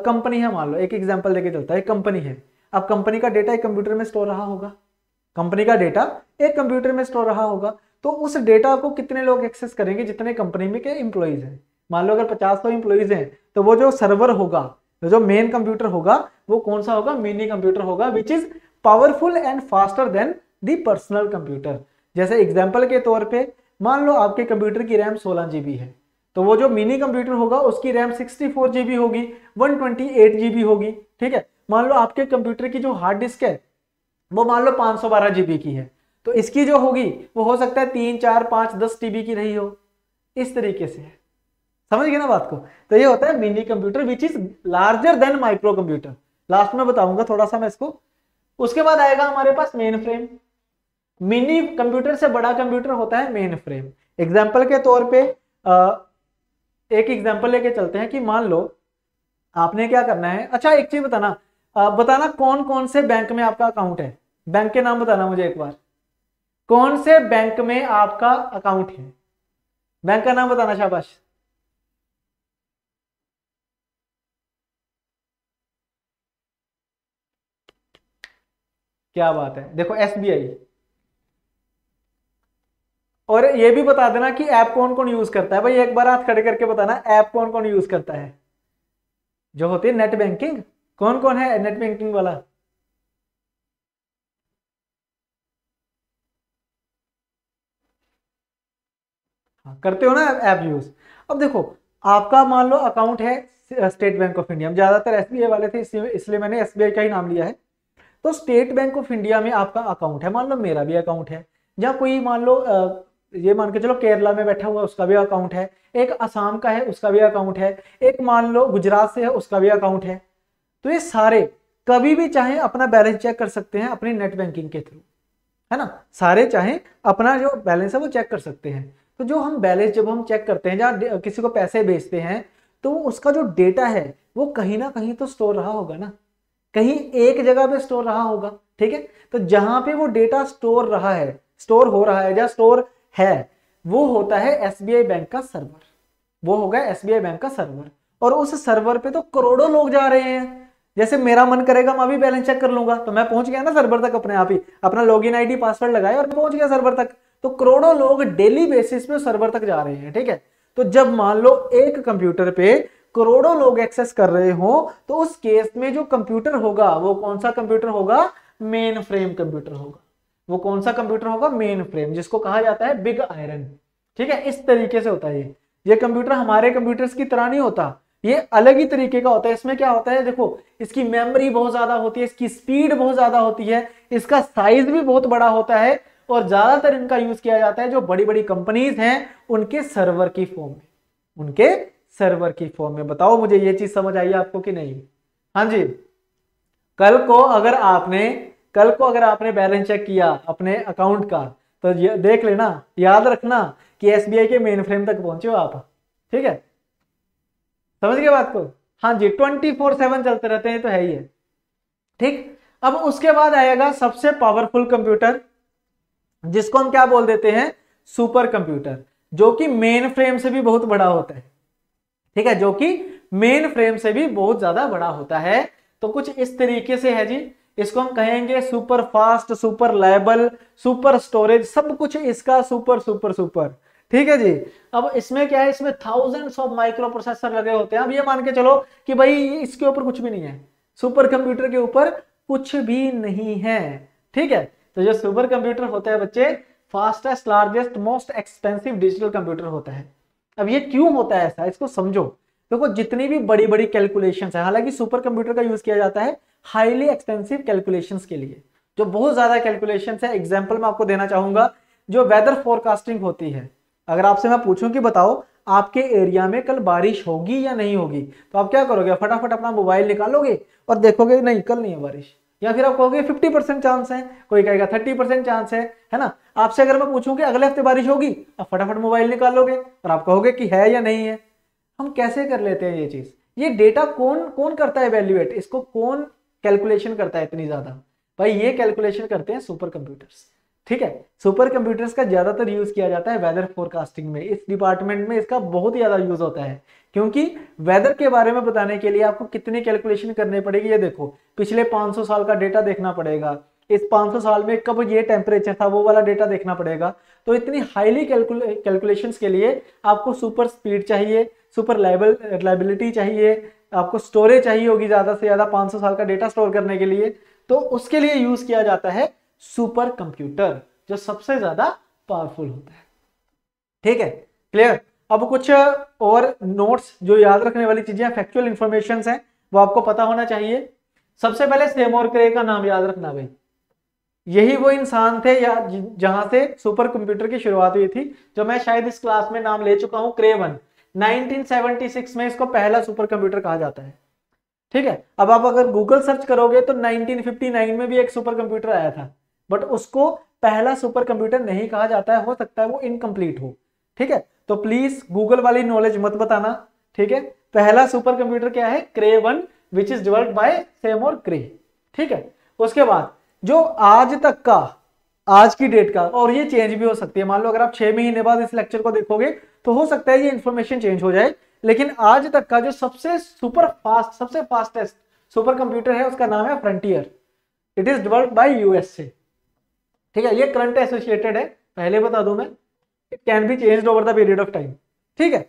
कंपनी है मान लो एक एग्जाम्पल देके चलता है एक कंपनी है अब कंपनी का डेटा एक कंप्यूटर में स्टोर रहा होगा कंपनी का डेटा एक कंप्यूटर में स्टोर रहा होगा तो उस डेटा को कितने लोग एक्सेस करेंगे जितने कंपनी में के एम्प्लॉयज हैं मान लो अगर पचास सौ इंप्लॉइज हैं तो वो जो सर्वर होगा जो मेन कंप्यूटर होगा वो कौन सा होगा मिनी कंप्यूटर होगा which is powerful and faster than the personal computer जैसे एग्जाम्पल के तौर पर मान लो आपके कंप्यूटर की रैम सोलह जी है तो वो जो मिनी कंप्यूटर होगा उसकी रैम सिक्सटी फोर जीबी होगी वन ट्वेंटी एट जीबी होगी ठीक है मान लो आपके कंप्यूटर की जो हार्ड डिस्क है वो मान लो पाँच सौ बारह जीबी की है तो इसकी जो होगी वो हो सकता है तीन चार पाँच दस टीबी की रही हो इस तरीके से समझ गए ना बात को तो ये होता है mini computer which is larger than micro computer last में बताऊंगा थोड़ा सा मैं इसको उसके बाद आएगा हमारे पास मेन फ्रेम मिनी कंप्यूटर से बड़ा कंप्यूटर होता है मेन फ्रेम एग्जाम्पल के तौर पे एक एग्जाम्पल लेके चलते हैं कि मान लो आपने क्या करना है अच्छा एक चीज बताना बताना कौन कौन से बैंक में आपका अकाउंट है बैंक के नाम बताना मुझे एक बार कौन से बैंक में आपका अकाउंट है बैंक का नाम बताना शाबाश क्या बात है देखो एस और ये भी बता देना कि ऐप कौन कौन यूज करता है भाई एक बार हाथ खड़े करके बताना ऐप कौन कौन यूज करता है जो होती है नेट बैंकिंग कौन कौन है नेट बैंकिंग वाला हाँ, करते हो ना ऐप यूज अब देखो आपका मान लो अकाउंट है स्टेट बैंक ऑफ इंडिया ज्यादातर एसबीआई वाले थे इसलिए मैंने एसबीआई का ही नाम लिया है तो स्टेट बैंक ऑफ इंडिया में आपका अकाउंट है मान लो मेरा भी अकाउंट है या कोई मान लो ये मान के चलो केरला में बैठा हुआ उसका भी अकाउंट है एक असम का है उसका भी अकाउंट है एक मान लो गुजरात से है उसका भी अकाउंट है तो ये सारे कभी भी चाहे अपना बैलेंस चेक कर सकते हैं अपनी नेट बैंकिंग के थ्रू है ना सारे चाहे अपना जो बैलेंस है वो चेक कर सकते हैं तो जो हम बैलेंस जब हम चेक करते हैं जहाँ किसी को पैसे भेजते हैं तो उसका जो डेटा है वो कहीं ना कहीं तो स्टोर रहा होगा ना कहीं एक जगह पे स्टोर रहा होगा ठीक है तो जहां पे वो डेटा स्टोर रहा है स्टोर हो रहा है या स्टोर है वो होता है एसबीआई बैंक का सर्वर वो होगा एसबीआई बैंक का सर्वर और उस सर्वर पे तो करोड़ों लोग जा रहे हैं जैसे मेरा मन करेगा मैं अभी बैलेंस चेक कर लूंगा तो मैं पहुंच गया ना सर्वर तक अपने आप ही अपना लॉग इन पासवर्ड लगाया और पहुंच गया सर्वर तक तो करोड़ों लोग डेली बेसिस पे सर्वर तक जा रहे हैं ठीक है तो जब मान लो एक कंप्यूटर पे करोड़ों लोग एक्सेस कर रहे हो तो उस केस में जो कंप्यूटर होगा वो कौन सा कंप्यूटर होगा मेन फ्रेम कंप्यूटर होगा वो कौन सा कंप्यूटर होगा मेन फ्रेम जिसको कहा जाता है बिग आयरन ठीक है इस तरीके से होता है ये ये कंप्यूटर हमारे कंप्यूटर्स की तरह नहीं होता ये अलग ही तरीके का होता है इसमें क्या होता है देखो इसकी मेमोरी बहुत ज्यादा होती है इसकी स्पीड बहुत ज्यादा होती है इसका साइज भी बहुत बड़ा होता है और ज्यादातर इनका यूज किया जाता है जो बड़ी बड़ी कंपनीज हैं उनके सर्वर की फॉर्म में उनके सर्वर की फॉर्म में बताओ मुझे ये चीज समझ आई आपको कि नहीं हाँ जी कल को अगर आपने कल को अगर आपने बैलेंस चेक किया अपने अकाउंट का तो ये देख लेना याद रखना कि एसबीआई के मेन फ्रेम तक पहुंचे हो आप ठीक है समझ गए बात को हाँ जी ट्वेंटी फोर सेवन चलते रहते हैं तो है ही है ठीक अब उसके बाद आएगा सबसे पावरफुल कंप्यूटर जिसको हम क्या बोल देते हैं सुपर कंप्यूटर जो कि मेन फ्रेम से भी बहुत बड़ा होता है ठीक है जो कि मेन फ्रेम से भी बहुत ज्यादा बड़ा होता है तो कुछ इस तरीके से है जी इसको हम कहेंगे super fast super liable super storage सब कुछ इसका सुपर सुपर सुपर ठीक है जी अब इसमें क्या है इसमें थाउजेंड्स ऑफ माइक्रो प्रोसेसर लगे होते हैं अब ये मान के चलो कि भाई इसके ऊपर कुछ भी नहीं है सुपर कंप्यूटर के ऊपर कुछ भी नहीं है ठीक है तो जो सुपर कंप्यूटर होता है बच्चे fastest largest most expensive digital computer होता है अब ये क्यों होता है ऐसा इसको समझो देखो तो जितनी भी बड़ी बड़ी कैलकुलेशन है हालांकि सुपर कंप्यूटर का यूज किया जाता है हाईली एक्सपेंसिव कैलकुलेशन के लिए जो बहुत ज्यादा कैलकुलेशन है एग्जाम्पल मैं आपको देना चाहूंगा जो वेदर फोरकास्टिंग होती है अगर आपसे मैं पूछूं कि बताओ आपके एरिया में कल बारिश होगी या नहीं होगी तो आप क्या करोगे फटाफट अपना मोबाइल निकालोगे और देखोगे नहीं कल नहीं है बारिश या फिर आप कहोगे फिफ्टी परसेंट चांस है कोई कहेगा थर्टी परसेंट चांस है है ना आपसे अगर मैं पूछूं कि अगले हफ्ते बारिश होगी आप फटाफट मोबाइल निकालोगे और आप कहोगे कि है या नहीं है हम कैसे कर लेते हैं ये चीज़ ये डेटा कौन कौन करता है वैल्यूएट इसको कौन कैलकुलेशन करता है इतनी ज़्यादा भाई ये कैलकुलेशन करते हैं सुपर कंप्यूटर्स ठीक है सुपर कंप्यूटर्स का ज़्यादातर यूज़ किया जाता है वेदर फोरकास्टिंग में इस डिपार्टमेंट में इसका बहुत ही ज़्यादा यूज़ होता है क्योंकि वेदर के बारे में बताने के लिए आपको कितनी कैलकुलेशन करने पड़ेगी ये देखो पिछले 500 साल का डेटा देखना पड़ेगा इस 500 साल में कब ये टेम्परेचर था वो वाला डेटा देखना पड़ेगा तो इतनी हाईली कैलकुलेशन के लिए आपको सुपर स्पीड चाहिए सुपर लाइबल लाइबिलिटी चाहिए आपको स्टोरेज चाहिए होगी ज़्यादा से ज़्यादा 500 साल का डेटा स्टोर करने के लिए तो उसके लिए यूज़ किया जाता है सुपर कंप्यूटर जो सबसे ज़्यादा पावरफुल होता है ठीक है क्लियर अब कुछ और नोट्स जो याद रखने वाली चीजें फैक्चुअल इंफॉर्मेशन है वो आपको पता होना चाहिए सबसे पहले सेमोर क्रे का नाम याद रखना भाई यही वो इंसान थे या जहां से सुपर कंप्यूटर की शुरुआत हुई थी जो मैं शायद इस क्लास में नाम ले चुका हूं क्रेवन 1976 में इसको पहला सुपर कंप्यूटर कहा जाता है ठीक है अब आप अगर गूगल सर्च करोगे तो 1959 में भी एक सुपर कंप्यूटर आया था बट उसको पहला सुपर कंप्यूटर नहीं कहा जाता है हो सकता है वो इनकम्प्लीट हो ठीक है तो प्लीज गूगल वाली नॉलेज मत बताना ठीक है पहला सुपर कंप्यूटर क्या है Cray one which is developed by Seymour Cray ठीक है उसके बाद जो आज तक का आज की डेट का और ये चेंज भी हो सकती है मान लो अगर आप छह महीने बाद इस लेक्चर को देखोगे तो हो सकता है ये इंफॉर्मेशन चेंज हो जाए लेकिन आज तक का जो सबसे सुपर फास्ट सबसे फास्टेस्ट सुपर कंप्यूटर है उसका नाम है Frontier it is developed by USA ठीक है ये करंट एसोसिएटेड है पहले बता दू मैं can be change over the period of time ठीक है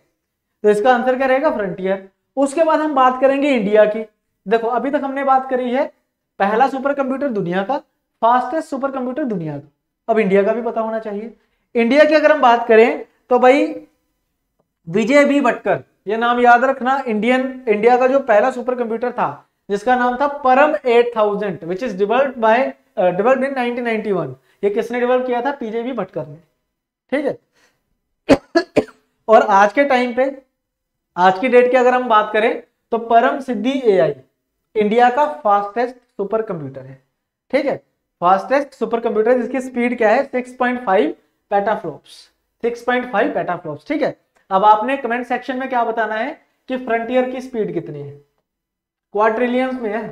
तो इसका आंसर क्या रहेगा फ्रंटियर उसके बाद हम बात करेंगे इंडिया की देखो अभी तक हमने बात करी है पहला सुपर कंप्यूटर दुनिया का फास्टेस्ट सुपर कंप्यूटर दुनिया का अब इंडिया का भी पता होना चाहिए इंडिया की अगर हम बात करें तो भाई विजय बी भटकर ये नाम याद रखना इंडियन इंडिया का जो पहला सुपर कंप्यूटर था जिसका नाम था Param 8000 thousand which is developed by developed in 1991 ये किसने डेवलप किया था पीजे बी भटकर ने ठीक है और आज के टाइम पे आज की डेट की अगर हम बात करें तो परम सिद्धि एआई इंडिया का फास्टेस्ट सुपर कंप्यूटर है ठीक है फास्टेस्ट सुपर कंप्यूटर जिसकी स्पीड क्या है 6.5 पॉइंट फाइव पेटाफ्लॉप्स ठीक है अब आपने कमेंट सेक्शन में क्या बताना है कि फ्रंटियर की स्पीड कितनी है क्वाट्रिलियंस में है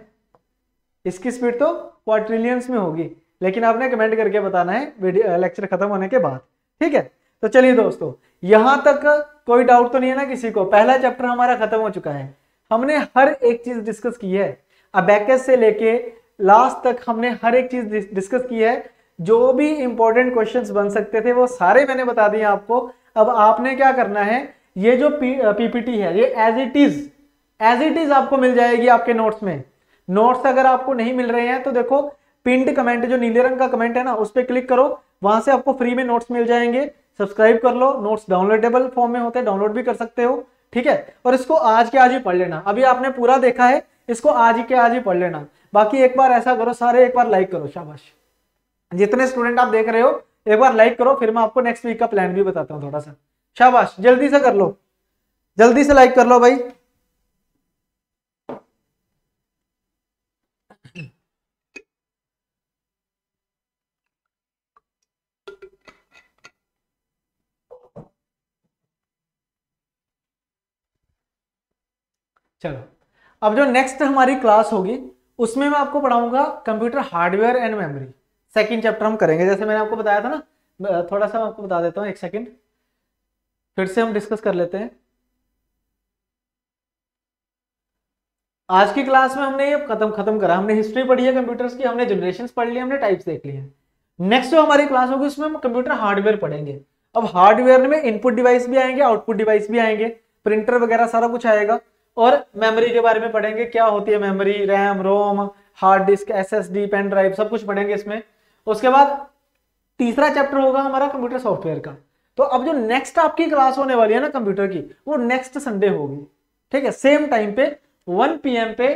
इसकी स्पीड तो क्वाट्रिलियंस में होगी लेकिन आपने कमेंट करके बताना है लेक्चर खत्म होने के बाद ठीक है तो चलिए दोस्तों यहां तक कोई डाउट तो नहीं है ना किसी को पहला चैप्टर हमारा खत्म हो चुका है हमने हर एक चीज डिस्कस की है अब से लेके लास्ट तक हमने हर एक चीज डिस्कस की है जो भी इंपॉर्टेंट क्वेश्चंस बन सकते थे वो सारे मैंने बता दिए आपको अब आपने क्या करना है ये जो पीपीटी है ये as it is as it is आपको मिल जाएगी आपके नोट्स में नोट्स अगर आपको नहीं मिल रहे हैं तो देखो पिंड कमेंट जो नीले रंग का कमेंट है ना उस पर क्लिक करो वहां से आपको फ्री में नोट्स मिल जाएंगे सब्सक्राइब कर लो नोट्स डाउनलोडेबल फॉर्म में होते हैं डाउनलोड भी कर सकते हो ठीक है और इसको आज के आज ही पढ़ लेना अभी आपने पूरा देखा है इसको आज के आज ही पढ़ लेना बाकी एक बार ऐसा करो सारे एक बार लाइक करो शाबाश जितने स्टूडेंट आप देख रहे हो एक बार लाइक करो फिर मैं आपको नेक्स्ट वीक का प्लान भी बताता हूँ थोड़ा सा शाबाश जल्दी से कर लो जल्दी से लाइक कर लो भाई चलो अब जो नेक्स्ट हमारी क्लास होगी उसमें मैं आपको पढ़ाऊंगा computer hardware and memory second chapter हम करेंगे जैसे मैंने आपको बताया था ना थोड़ा सा आपको बता देता हूँ एक सेकंड फिर से हम डिस्कस कर लेते हैं आज की क्लास में हमने ये खत्म खत्म करा हमने हिस्ट्री पढ़ी है कंप्यूटर्स की हमने जनरेशन पढ़ लिया हमने टाइप्स देख लिया नेक्स्ट जो हमारी क्लास होगी उसमें हम कंप्यूटर हार्डवेयर पढ़ेंगे अब हार्डवेयर में इनपुट डिवाइस भी आएंगे आउटपुट डिवाइस भी आएंगे प्रिंटर वगैरह सारा कुछ आएगा और मेमोरी के बारे में पढ़ेंगे क्या होती है memory RAM ROM hard disk SSD pen drive सब कुछ पढ़ेंगे इसमें उसके बाद तीसरा चैप्टर होगा हमारा कंप्यूटर सॉफ्टवेयर का तो अब जो नेक्स्ट आपकी क्लास होने वाली है ना कंप्यूटर की वो नेक्स्ट संडे होगी ठीक है सेम टाइम पे पी एम पे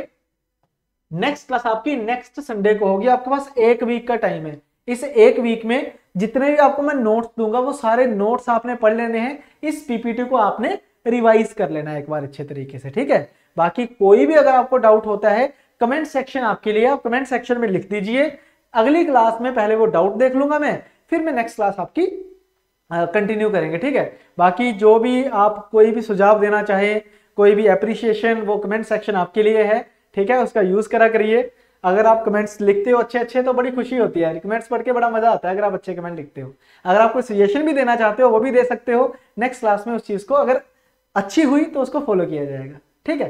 नेक्स्ट क्लास आपकी नेक्स्ट संडे को होगी आपके पास एक वीक का टाइम है इस एक वीक में जितने भी आपको मैं नोट्स दूंगा वो सारे नोट्स आपने पढ़ लेने हैं इस पीपीटी को आपने रिवाइज कर लेना एक बार अच्छे तरीके से ठीक है बाकी कोई भी अगर आपको डाउट होता है कमेंट सेक्शन आपके लिए आप कमेंट सेक्शन में लिख दीजिए अगली क्लास में पहले वो डाउट देख लूंगा मैं फिर मैं नेक्स्ट क्लास आपकी कंटिन्यू करेंगे ठीक है बाकी जो भी आप कोई भी सुझाव देना चाहे कोई भी अप्रिशिएशन वो कमेंट सेक्शन आपके लिए है ठीक है उसका यूज करा करिए अगर आप कमेंट्स लिखते हो अच्छे अच्छे तो बड़ी खुशी होती है कमेंट्स पढ़ के बड़ा मजा आता है अगर आप अच्छे कमेंट लिखते हो अगर आप कोई सजेशन भी देना चाहते हो वो भी दे सकते हो नेक्स्ट क्लास में उस चीज को अगर अच्छी हुई तो उसको फॉलो किया जाएगा ठीक है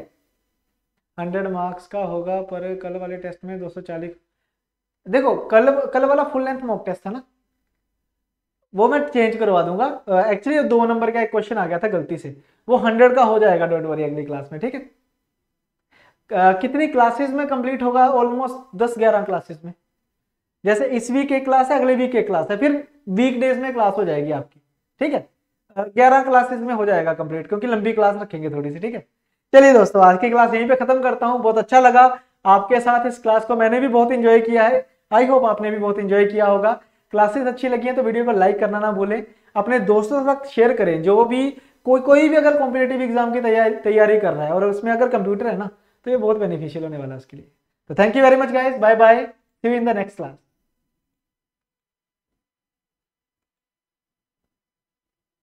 हंड्रेड मार्क्स का होगा पर कल वाले टेस्ट में दो सौ चालीस देखो कल कल वाला फुल लेंथ मॉक टेस्ट था ना वो मैं चेंज करवा दूंगा एक्चुअली दो नंबर का एक क्वेश्चन आ गया था गलती से वो हंड्रेड का हो जाएगा डोंट वरी अगली क्लास में ठीक है uh, कितनी क्लासेस में कंप्लीट होगा ऑलमोस्ट दस ग्यारह क्लासेस में जैसे इस वीक एक क्लास है अगले वीक एक क्लास है फिर वीकडेज में क्लास हो जाएगी आपकी ठीक है ग्यारह क्लासेस में हो जाएगा कंप्लीट क्योंकि लंबी क्लास रखेंगे थोड़ी सी ठीक है चलिए दोस्तों आज की क्लास यहीं पे खत्म करता हूँ बहुत अच्छा लगा आपके साथ इस क्लास को मैंने भी बहुत इंजॉय किया है आई होप आपने भी बहुत इंजॉय किया होगा क्लासेस अच्छी लगी हैं तो वीडियो को लाइक करना ना भूलें अपने दोस्तों के साथ शेयर करें जो भी कोई कोई भी अगर कॉम्पिटेटिव एग्जाम की तैयारी कर रहा है और उसमें अगर कंप्यूटर है ना तो ये बहुत बेनिफिशियल होने वाला है उसके लिए तो thank you very much guys bye bye see in the next class